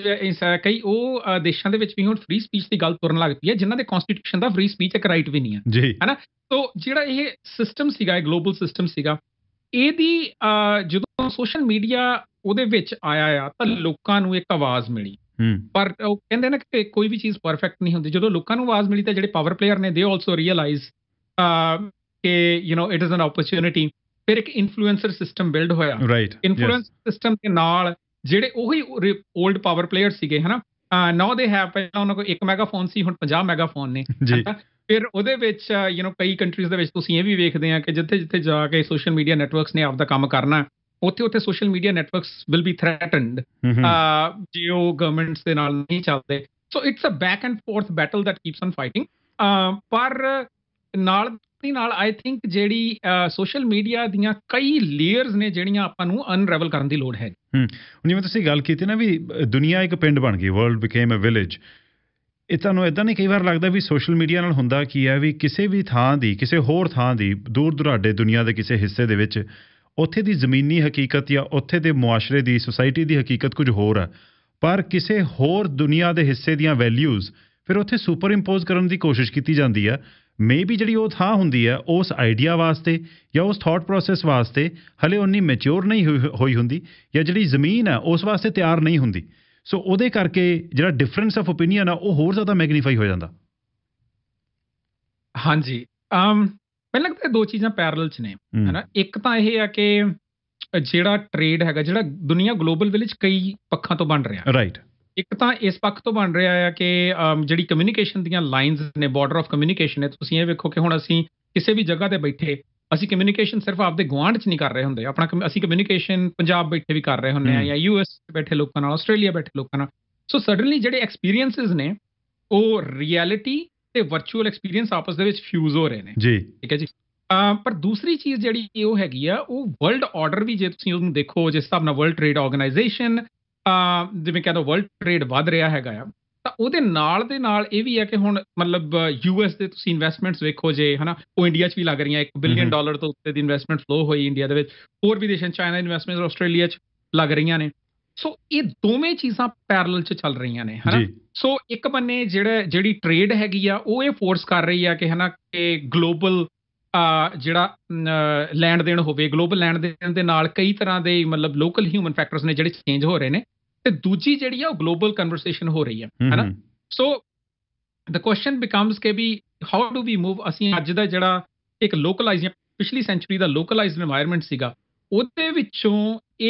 ਕਈ ਉਹ ਦੇਸ਼ਾਂ ਦੇ ਵਿੱਚ ਵੀ ਹੁਣ ਫ੍ਰੀ ਸਪੀਚ ਦੀ ਗੱਲ ਤੁਰਨ ਲੱਗ ਪਈ ਹੈ ਜਿਨ੍ਹਾਂ ਦੇ ਕਨਸਟੀਟਿਊਸ਼ਨ ਦਾ ਫ੍ਰੀ ਸਪੀਚ ਇੱਕ ਰਾਈਟ ਵੀ ਨਹੀਂ ਹੈ ਹਨਾ ਤੋਂ ਜਿਹੜਾ ਇਹ ਸਿਸਟਮ ਸੀਗਾ ਇਹ ਗਲੋਬਲ ਸਿਸਟਮ ਸੀਗਾ ਇਹਦੀ ਜਦੋਂ ਸੋਸ਼ਲ ਮੀਡੀਆ ਉਹਦੇ ਵਿੱਚ ਆਇਆ ਆ ਤਾਂ ਲੋਕਾਂ ਨੂੰ ਇੱਕ ਆਵਾਜ਼ ਮਿਲੀ ਪਰ ਉਹ ਕਹਿੰਦੇ ਨੇ ਕਿ ਕੋਈ ਵੀ ਚੀਜ਼ ਪਰਫੈਕਟ ਨਹੀਂ ਹੁੰਦੀ ਜਦੋਂ ਲੋਕਾਂ ਨੂੰ ਆਵਾਜ਼ ਮਿਲੀ ਤਾਂ ਜਿਹੜੇ ਪਾਵਰ ਪਲੇਅਰ ਨੇ ਦੇ ਆਲਸੋ ਰੀਅਲਾਈਜ਼ ਕਿ you know it is an opportunity ਫਿਰ ਇੱਕ ਇਨਫਲੂਐਂਸਰ ਸਿਸਟਮ ਬਿਲਡ ਹੋਇਆ ਇਨਫਲੂਐਂਸ ਸਿਸਟਮ ਦੇ ਨਾਲ ਜਿਹੜੇ ਉਹੀ 올ਡ ਪਾਵਰ ਪਲੇਅਰ ਸੀਗੇ ਹਨਾ ਨਾਓ ਦੇ ਹੈਵ ਪਹਿਲਾਂ ਉਹਨਾਂ ਕੋਲ 1 ਮੈਗਾਫੋਨ ਸੀ ਹੁਣ 50 ਮੈਗਾਫੋਨ ਨੇ ਫਿਰ ਉਹਦੇ ਵਿੱਚ ਯੂ نو ਕਈ ਕੰਟਰੀਜ਼ ਦੇ ਵਿੱਚ ਤੁਸੀਂ ਇਹ ਵੀ ਵੇਖਦੇ ਆ ਕਿ ਜਿੱਥੇ ਜਿੱਥੇ ਜਾ ਕੇ ਸੋਸ਼ਲ ਮੀਡੀਆ ਨੈਟਵਰਕਸ ਨੇ ਆਪ ਦਾ ਕੰਮ ਕਰਨਾ ਉੱਥੇ ਉੱਥੇ social media networks will be threatened ਆ ਉਹ ਗਵਰਨਮੈਂਟਸ ਦੇ ਨਾਲ ਨਹੀਂ ਚੱਲਦੇ so it's a back and forth battle that keeps on fighting ਪਰ ਨਾਲ ਦੀ ਨਾਲ ਆਈ ਥਿੰਕ ਜਿਹੜੀ ਸੋਸ਼ਲ ਮੀਡੀਆ ਦੀਆਂ ਕਈ ਲੇਅਰਸ ਨੇ ਜਿਹੜੀਆਂ ਆਪਾਂ ਨੂੰ ਅਨਰੈਵਲ ਕਰਨ ਦੀ ਲੋੜ ਹੈ ਹੂੰ ਜਿਵੇਂ ਤੁਸੀਂ ਗੱਲ ਕੀਤੀ ਨਾ ਵੀ ਦੁਨੀਆ ਇੱਕ ਪਿੰਡ ਬਣ ਗਈ ਵਰਲਡ ਬਿਕੇਮ ਅ ਵਿਲੇਜ ਇਹ ਤੁਹਾਨੂੰ ਇਦਾਂ ਨਹੀਂ ਕਈ ਵਾਰ ਲੱਗਦਾ ਵੀ ਸੋਸ਼ਲ ਮੀਡੀਆ ਨਾਲ ਹੁੰਦਾ ਕੀ ਹੈ ਵੀ ਕਿਸੇ ਵੀ ਥਾਂ ਦੀ ਕਿਸੇ ਹੋਰ ਥਾਂ ਦੀ ਦੂਰ ਦੁਰਾਡੇ ਦੁਨੀਆ ਦੇ ਕਿਸੇ ਹਿੱਸੇ ਦੇ ਵਿੱਚ ਉੱਥੇ ਦੀ ਜ਼ਮੀਨੀ ਹਕੀਕਤ ਜਾਂ ਉੱਥੇ ਦੇ ਮੁਆਸ਼ਰੇ ਦੀ ਸੋਸਾਇਟੀ ਦੀ ਹਕੀਕਤ ਕੁਝ ਹੋਰ ਹੈ ਪਰ ਕਿਸੇ ਹੋਰ ਦੁਨੀਆ ਦੇ ਹਿੱਸੇ ਦੀਆਂ ਵੈਲਿਊਜ਼ ਫਿਰ ਉੱਥੇ ਸੁਪਰ ਇੰਪੋਜ਼ ਕਰਨ ਦੀ ਕੋਸ਼ਿਸ਼ ਕੀਤੀ ਜਾਂਦੀ ਹੈ ਮੇਬੀ ਜਿਹੜੀ ਉਹ ਥਾਂ ਹੁੰਦੀ ਹੈ ਉਸ ਆਈਡੀਆ ਵਾਸਤੇ ਜਾਂ ਉਸ ਥਾਟ ਪ੍ਰੋਸੈਸ ਵਾਸਤੇ ਹਲੇ ਉਨੀ ਮੈਚੁਰ ਨਹੀਂ ਹੋਈ ਹੁੰਦੀ ਜਾਂ ਜਿਹੜੀ ਜ਼ਮੀਨ ਹੈ ਉਸ ਵਾਸਤੇ ਤਿਆਰ ਨਹੀਂ ਹੁੰਦੀ ਸੋ ਉਹਦੇ ਕਰਕੇ ਜਿਹੜਾ ਡਿਫਰੈਂਸ ਆਫ ਓਪੀਨੀਅਨ ਆ ਉਹ ਹੋਰ ਜ਼ਿਆਦਾ ਮੈਗਨੀਫਾਈ ਹੋ ਜਾਂਦਾ ਹਾਂਜੀ ਅਮ ਮੈਨੂੰ ਲੱਗਦਾ ਦੋ ਚੀਜ਼ਾਂ ਪੈਰਲਲ ਚ ਨੇ ਹੈਨਾ ਇੱਕ ਤਾਂ ਇਹ ਆ ਕਿ ਜਿਹੜਾ ਟ੍ਰੇਡ ਹੈਗਾ ਜਿਹੜਾ ਦੁਨੀਆ ਗਲੋਬਲ ਵਿਲੇਜ ਕਈ ਪੱਖਾਂ ਤੋਂ ਬਣ ਰਿਹਾ ਰਾਈਟ ਇੱਕ ਤਾਂ ਇਸ ਪੱਖ ਤੋਂ ਬਣ ਰਿਹਾ ਆ ਕਿ ਜਿਹੜੀ ਕਮਿਊਨੀਕੇਸ਼ਨ ਦੀਆਂ ਲਾਈਨਸ ਨੇ ਬਾਰਡਰ ਆਫ ਕਮਿਊਨੀਕੇਸ਼ਨ ਨੇ ਤੁਸੀਂ ਇਹ ਵੇਖੋ ਕਿ ਹੁਣ ਅਸੀਂ ਕਿਸੇ ਵੀ ਜਗ੍ਹਾ ਤੇ ਬੈਠੇ ਅਸੀਂ ਕਮਿਊਨੀਕੇਸ਼ਨ ਸਿਰਫ ਆਪਦੇ ਗਵਾਂਢ 'ਚ ਨਹੀਂ ਕਰ ਰਹੇ ਹੁੰਦੇ ਆਪਣਾ ਅਸੀਂ ਕਮਿਊਨੀਕੇਸ਼ਨ ਪੰਜਾਬ ਬੈਠੇ ਵੀ ਕਰ ਰਹੇ ਹੁੰਦੇ ਆ ਜਾਂ ਯੂਐਸ ਬੈਠੇ ਲੋਕਾਂ ਨਾਲ ਆਸਟ੍ਰੇਲੀਆ ਬੈਠੇ ਲੋਕਾਂ ਨਾਲ ਸੋ ਸਡਨਲੀ ਜਿਹੜੇ ਐਕਸਪੀਰੀਐਂਸਸ ਨੇ ਉਹ ਰਿਐਲਿਟੀ ਤੇ ਵਰਚੁਅਲ ਐਕਸਪੀਰੀਅੰਸ ਆਪਸ ਦੇ ਵਿੱਚ ਫਿਊਜ਼ ਹੋ ਰਹੇ ਨੇ ਜੀ ਠੀਕ ਹੈ ਜੀ ਪਰ ਦੂਸਰੀ ਚੀਜ਼ ਜਿਹੜੀ ਉਹ ਹੈਗੀ ਆ ਉਹ ਵਰਲਡ ਆਰਡਰ ਵੀ ਜੇ ਤੁਸੀਂ ਉਹਨੂੰ ਦੇਖੋ ਜਿਸ ਤਰ੍ਹਾਂ ਨਾਲ ਵਰਲਡ ਟ੍ਰੇਡ ਆਰਗੇਨਾਈਜੇਸ਼ਨ ਜਿਵੇਂ ਕਹਿੰਦਾ ਵਰਲਡ ਟ੍ਰੇਡ ਵਧ ਰਿਹਾ ਹੈਗਾ ਆ ਤਾਂ ਉਹਦੇ ਨਾਲ ਦੇ ਨਾਲ ਇਹ ਵੀ ਆ ਕਿ ਹੁਣ ਮਤਲਬ ਯੂਐਸ ਦੇ ਤੁਸੀਂ ਇਨਵੈਸਟਮੈਂਟਸ ਵੇਖੋ ਜੇ ਹਨਾ ਉਹ ਇੰਡੀਆ 'ਚ ਵੀ ਲੱਗ ਰਹੀਆਂ 1 ਬਿਲੀਅਨ ਡਾਲਰ ਤੋਂ ਉੱਤੇ ਦੀ ਇਨਵੈਸਟਮੈਂਟ ਫਲੋ ਹੋਈ ਇੰਡੀਆ ਦੇ ਵਿੱਚ ਹੋਰ ਵੀ ਦੇਸ਼ਾਂ ਚਾਈਨਾ ਇਨਵੈਸਟਮੈਂਟਸ ਆਸਟ੍ਰੇਲੀਆ 'ਚ ਲੱਗ ਰਹੀਆਂ ਨੇ ਸੋ ਇਹ ਦੋਵੇਂ ਚੀਜ਼ਾਂ ਪੈਰਲਲ 'ਚ ਚੱਲ ਰਹੀਆਂ ਨੇ ਹਨਾ ਸੋ ਇੱਕ ਬੰਨੇ ਜਿਹੜਾ ਜਿਹੜੀ ਟ੍ਰੇਡ ਹੈਗੀ ਆ ਉਹ ਇਹ ਫੋਰਸ ਕਰ ਰਹੀ ਆ ਕਿ ਹਨਾ ਕਿ ਗਲੋਬਲ ਜਿਹੜਾ ਲੈਂਡ ਦੇਣ ਹੋਵੇ ਗਲੋਬਲ ਲੈਂਡ ਦੇਣ ਦੇ ਨਾਲ ਕਈ ਤਰ੍ਹਾਂ ਦੇ ਮਤਲਬ ਲੋਕਲ ਹਿਊਮਨ ਫੈਕਟਰਸ ਨੇ ਜਿਹੜੇ ਚੇਂਜ ਹੋ ਰਹੇ ਨੇ ਤੇ ਦੂਜੀ ਜਿਹੜੀ ਆ ਉਹ ਗਲੋਬਲ ਕਨਵਰਸੇਸ਼ਨ ਹੋ ਰਹੀ ਆ ਹਨਾ ਸੋ ਦ ਕੁਐਸਚਨ ਬਿਕਮਸ ਕਿ we how do we move ਅਸੀਂ ਅੱਜ ਦਾ ਜਿਹੜਾ ਇੱਕ ਲੋਕਲਾਈਜ਼ਡ ਪਿਛਲੀ ਸੈਂਚਰੀ ਦਾ ਲੋਕਲਾਈਜ਼ਡ এনवायरमेंट ਸੀਗਾ ਉਹਦੇ ਵਿੱਚੋਂ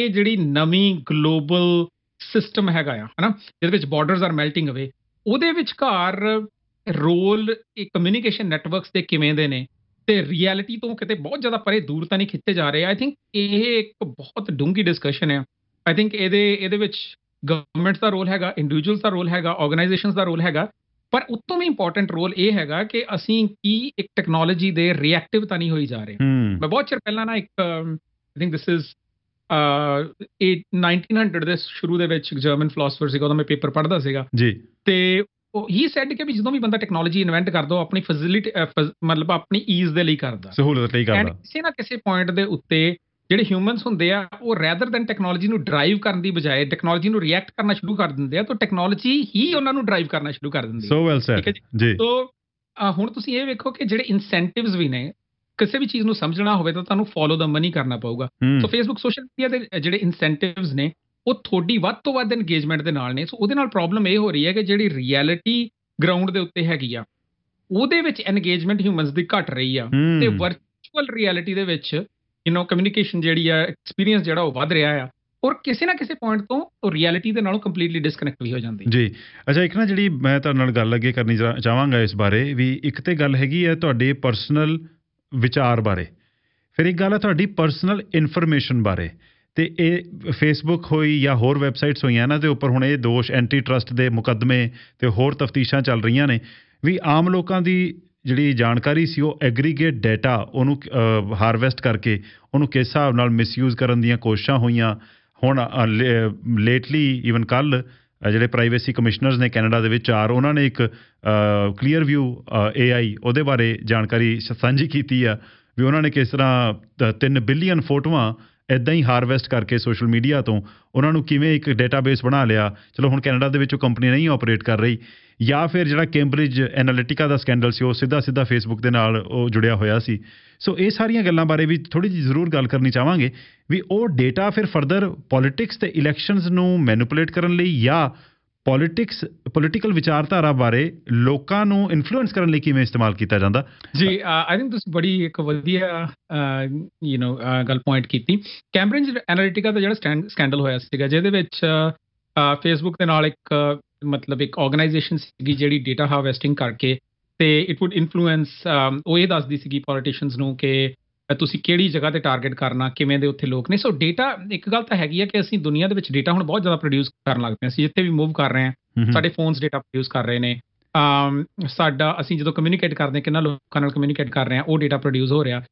ਇਹ ਜਿਹੜੀ ਨਵੀਂ ਗਲੋਬਲ ਸਿਸਟਮ ਹੈਗਾ ਆ ਹਨਾ ਜਿਹਦੇ ਵਿੱਚ ਬਾਰਡਰਸ ਆਰ ਮੈਲਟਿੰਗ ਅਵੇ ਉਹਦੇ ਵਿੱਚ ਘਾਰ ਰੋਲ ਇਹ ਕਮਿਊਨੀਕੇਸ਼ਨ ਨੈਟਵਰਕਸ ਦੇ ਕਿਵੇਂ ਦੇ ਨੇ ਤੇ ਰਿਐਲਿਟੀ ਤੋਂ ਕਿਤੇ ਬਹੁਤ ਜ਼ਿਆਦਾ ਪਰੇ ਦੂਰ ਤਾਂ ਨਹੀਂ ਖਿੱਚੇ ਜਾ ਰਹੇ ਆਈ ਥਿੰਕ ਇਹ ਇੱਕ ਬਹੁਤ ਡੂੰਗੀ ਡਿਸਕਸ਼ਨ ਹੈ ਆਈ ਥਿੰਕ ਇਹਦੇ ਇਹਦੇ ਵਿੱਚ ਗਵਰਨਮੈਂਟਸ ਦਾ ਰੋਲ ਹੈਗਾ ਇੰਡੀਵਿਜੂਅਲਸ ਦਾ ਰੋਲ ਹੈਗਾ ਆਰਗੇਨਾਈਜੇਸ਼ਨਸ ਦਾ ਰੋਲ ਹੈਗਾ ਪਰ ਉਤੋਂ ਵੀ ਇੰਪੋਰਟੈਂਟ ਰੋਲ ਇਹ ਹੈਗਾ ਕਿ ਅਸੀਂ ਕੀ ਇੱਕ ਟੈਕਨੋਲੋਜੀ ਦੇ ਰਿਐਕਟਿਵ ਤਾਂ ਨਹੀਂ ਹੋਈ ਜਾ ਰਹੇ ਮੈਂ ਬਹੁਤ ਚਿਰ ਪਹਿਲਾਂ ਨਾ ਇੱਕ ਆਈ ਥਿੰਕ ਥਿਸ ਇਜ਼ 1900 ਦੇ ਸ਼ੁਰੂ ਦੇ ਵਿੱਚ ਜਰਮਨ ਫਿਲਾਸਫਰ ਸੀਗਾ ਉਹਦਾ ਮੈਂ ਪੇਪਰ ਪੜ੍ਹਦਾ ਸੀਗਾ ਜੀ ਤੇ ਉਹ ਹੀ ਸੈਡ ਕਿ ਵੀ ਜਦੋਂ ਵੀ ਬੰਦਾ ਟੈਕਨੋਲੋਜੀ ਇਨਵੈਂਟ ਕਰਦਾ ਉਹ ਆਪਣੀ ਫੈਸਿਲਿਟੀ ਮਤਲਬ ਆਪਣੀ ਈਜ਼ ਦੇ ਲਈ ਕਰਦਾ ਸਹੂਲਤ ਲਈ ਕਰਦਾ ਕਿਸੇ ਨਾ ਕਿਸੇ ਪੁਆਇੰਟ ਦੇ ਉੱਤੇ ਜਿਹੜੇ ਹਿਊਮਨਸ ਹੁੰਦੇ ਆ ਉਹ ਰੈਦਰ ਦੈਨ ਟੈਕਨੋਲੋਜੀ ਨੂੰ ਡਰਾਈਵ ਕਰਨ ਦੀ ਬਜਾਏ ਟੈਕਨੋਲੋਜੀ ਨੂੰ ਰਿਐਕਟ ਕਰਨਾ ਸ਼ੁਰੂ ਕਰ ਦਿੰਦੇ ਆ ਤਾਂ ਟੈਕਨੋਲੋਜੀ ਹੀ ਉਹਨਾਂ ਨੂੰ ਡਰਾਈਵ ਕਰਨਾ ਸ਼ੁਰੂ ਕਰ ਦਿੰਦੀ ਹੈ ਸੋ ਵੈਲ ਸੈਡ ਜੀ ਸੋ ਹੁਣ ਤੁਸੀਂ ਇਹ ਵੇਖੋ ਕਿ ਜਿਹੜੇ ਇਨਸੈਂਟਿਵਸ ਵੀ ਨੇ ਕਿਸੇ ਵੀ ਚੀਜ਼ ਨੂੰ ਸਮਝਣਾ ਹੋਵੇ ਤਾਂ ਤੁਹਾਨੂੰ ਫੋਲੋ ਦਾ ਮਨੀ ਕਰਨਾ ਪਊਗਾ ਸੋ ਫੇਸਬੁੱਕ ਸੋਸ਼ਲ ਮੀਡੀਆ ਦੇ ਜਿਹੜੇ ਇਨਸੈਂਟਿਵਸ ਨੇ ਉਹ ਥੋੜੀ ਵੱਧ ਤੋਂ ਵੱਧ ਇੰਗੇਜਮੈਂਟ ਦੇ ਨਾਲ ਨੇ ਸੋ ਉਹਦੇ ਨਾਲ ਪ੍ਰੋਬਲਮ ਇਹ ਹੋ ਰਹੀ ਹੈ ਕਿ ਜਿਹੜੀ ਰਿਐਲਿਟੀ ਗਰਾਊਂਡ ਦੇ ਉੱਤੇ ਹੈਗੀ ਆ ਉਹਦੇ ਵਿੱਚ ਇੰਗੇਜਮੈਂਟ ਹਿਊਮਨਸ ਦੀ ਘਟ ਰਹੀ ਆ ਤੇ ਵਰਚੁਅਲ ਰਿਐਲਿਟੀ ਦੇ ਵਿੱਚ ਯੂ ਕਮਿਊਨੀਕੇਸ਼ਨ ਜਿਹੜੀ ਆ ਐਕਸਪੀਰੀਅੰਸ ਜਿਹੜਾ ਉਹ ਵੱਧ ਰਿਹਾ ਆ ਔਰ ਕਿਸੇ ਨਾ ਕਿਸੇ ਪੁਆਇੰਟ ਤੋਂ ਉਹ ਰਿਐਲਿਟੀ ਦੇ ਨਾਲੋਂ ਕੰਪਲੀਟਲੀ ਡਿਸਕਨੈਕਟ ਵੀ ਹੋ ਜਾਂਦੀ ਜੀ ਅੱਛਾ ਇੱਕ ਨਾ ਜਿਹੜੀ ਮੈਂ ਤੁਹਾਡੇ ਨਾਲ ਗੱਲ ਅੱਗੇ ਕਰਨੀ ਚਾਹਾਂਗਾ ਇਸ ਬਾਰੇ ਵੀ ਇੱਕ ਤੇ ਗੱਲ ਹੈਗੀ ਹੈ ਤੁਹਾਡੇ ਪਰਸਨਲ ਵਿਚਾਰ ਬਾਰੇ ਫਿਰ ਇੱਕ ਗੱਲ ਆ ਤੁਹਾਡੀ ਪਰਸਨਲ ਇਨਫੋਰਮੇਸ਼ਨ ਬਾਰੇ ਤੇ ਇਹ ਫੇਸਬੁੱਕ ਹੋਈ ਜਾਂ ਹੋਰ ਵੈਬਸਾਈਟਸ ਹੋਈਆਂ ਨਾ ਦੇ ਉੱਪਰ ਹੁਣ ਇਹ ਦੋਸ਼ ਐਂਟੀ ਟਰਸਟ ਦੇ ਮੁਕੱਦਮੇ ਤੇ ਹੋਰ ਤਫਤੀਸ਼ਾਂ ਚੱਲ ਰਹੀਆਂ ਨੇ ਵੀ ਆਮ ਲੋਕਾਂ ਦੀ ਜਿਹੜੀ ਜਾਣਕਾਰੀ ਸੀ ਉਹ ਐਗਰੀਗੇਟ ਡਾਟਾ ਉਹਨੂੰ ਹਾਰਵੈਸਟ ਕਰਕੇ ਉਹਨੂੰ ਕਿਸ ਹਿਸਾਬ ਨਾਲ ਮਿਸਯੂਜ਼ ਕਰਨ ਦੀਆਂ ਕੋਸ਼ਿਸ਼ਾਂ ਹੋਈਆਂ ਹੁਣ ਲੇਟਲੀ ਈਵਨ ਕੱਲ ਜਿਹੜੇ ਪ੍ਰਾਈਵੇਸੀ ਕਮਿਸ਼ਨਰਸ ਨੇ ਕੈਨੇਡਾ ਦੇ ਵਿੱਚ ਆਰ ਉਹਨਾਂ ਨੇ ਇੱਕ ਕਲੀਅਰ ਵਿਊ AI ਉਹਦੇ ਬਾਰੇ ਜਾਣਕਾਰੀ ਸਾਂਝੀ ਕੀਤੀ ਆ ਵੀ ਉਹਨਾਂ ਨੇ ਕਿਸ ਤਰ੍ਹਾਂ 3 ਬਿਲੀਅਨ ਫੋਟੋਆਂ ਇਦਾਂ ਹੀ ਹਾਰਵੈਸਟ ਕਰਕੇ ਸੋਸ਼ਲ ਮੀਡੀਆ ਤੋਂ ਉਹਨਾਂ ਨੂੰ ਕਿਵੇਂ ਇੱਕ ਡਾਟਾਬੇਸ ਬਣਾ ਲਿਆ ਚਲੋ ਹੁਣ ਕੈਨੇਡਾ ਦੇ ਵਿੱਚ ਕੰਪਨੀ ਨਹੀਂ ਆਪਰੇਟ ਕਰ ਰਹੀ ਜਾਂ ਫਿਰ ਜਿਹੜਾ ਕੈਂਬਰਿਜ ਐਨਾਲਿਟਿਕਾ ਦਾ ਸਕੈਂਡਲ ਸੀ ਉਹ ਸਿੱਧਾ ਸਿੱਧਾ ਫੇਸਬੁੱਕ ਦੇ ਨਾਲ ਉਹ ਜੁੜਿਆ ਹੋਇਆ ਸੀ ਸੋ ਇਹ ਸਾਰੀਆਂ ਗੱਲਾਂ ਬਾਰੇ ਵੀ ਥੋੜੀ ਜਿਹੀ ਜ਼ਰੂਰ ਗੱਲ ਕਰਨੀ ਚਾਹਾਂਗੇ ਵੀ ਉਹ ਡਾਟਾ ਫਿਰ ਫਰਦਰ ਪੋਲਿਟਿਕਸ ਤੇ ਇਲੈਕਸ਼ਨਸ ਨੂੰ ਮੈਨੂਪੂਲੇਟ ਕਰਨ ਲਈ ਜਾਂ ਪੋਲਿਟਿਕਸ ਪੋਲਿਟੀਕਲ ਵਿਚਾਰਧਾਰਾ ਬਾਰੇ ਲੋਕਾਂ ਨੂੰ ਇਨਫਲੂਐਂਸ ਕਰਨ ਲਈ ਕਿਵੇਂ ਇਸਤੇਮਾਲ ਕੀਤਾ ਜਾਂਦਾ ਜੀ ਆਈ ਥਿੰਕ ਤੁਸੀਂ ਬੜੀ ਇੱਕ ਵਧੀਆ ਯੂ نو ਗੱਲ ਪੁਆਇੰਟ ਕੀਤੀ ਕੈਂਬਰਿਜ ਐਨਾਲਿਟਿਕਾ ਦਾ ਜਿਹੜਾ ਸਕੈਂਡਲ ਹੋਇਆ ਸੀਗਾ ਜਿਹਦੇ ਵਿੱਚ ਫੇਸਬੁੱਕ ਦੇ ਨਾਲ ਇੱਕ ਮਤਲਬ ਇੱਕ ਆਰਗੇਨਾਈਜੇਸ਼ਨ ਸੀਗੀ ਜਿਹੜੀ ਡਾਟਾ ਹਾਰਵੈਸਟਿੰਗ ਕਰਕੇ ਤੇ ਇਟ ਊਡ ਇਨਫਲੂਐਂਸ ਉਹ ਇਹ ਦੱਸਦੀ ਸੀਗੀ ਪੋਲਿਟਿਸ਼ੀਅਨਸ ਨੂੰ ਕਿ ਤੁਸੀਂ ਕਿਹੜੀ ਜਗ੍ਹਾ ਤੇ ਟਾਰਗੇਟ ਕਰਨਾ ਕਿਵੇਂ ਦੇ ਉੱਥੇ ਲੋਕ ਨੇ ਸੋ ਡਾਟਾ ਇੱਕ ਗੱਲ ਤਾਂ ਹੈਗੀ ਹੈ ਕਿ ਅਸੀਂ ਦੁਨੀਆ ਦੇ ਵਿੱਚ ਡਾਟਾ ਹੁਣ ਬਹੁਤ ਜ਼ਿਆਦਾ ਪ੍ਰੋਡਿਊਸ ਕਰਨ ਲੱਗ ਪਏ ਅਸੀਂ ਜਿੱਥੇ ਵੀ ਮੂਵ ਕਰ ਰਹੇ ਹਾਂ ਸਾਡੇ ਫੋਨਸ ਡਾਟਾ ਪ੍ਰੋਡਿਊਸ ਕਰ ਰਹੇ ਨੇ ਸਾਡਾ ਅਸੀਂ ਜਦੋਂ ਕਮਿਊਨੀਕੇਟ ਕਰਦੇ ਹਾਂ ਕਿੰਨਾ ਲੋਕਾਂ ਨਾਲ ਕਮਿਊਨੀਕੇਟ ਕਰ ਰਹੇ ਹਾਂ ਉਹ ਡਾਟਾ ਪ੍ਰੋਡਿਊਸ ਹੋ ਰਿਹਾ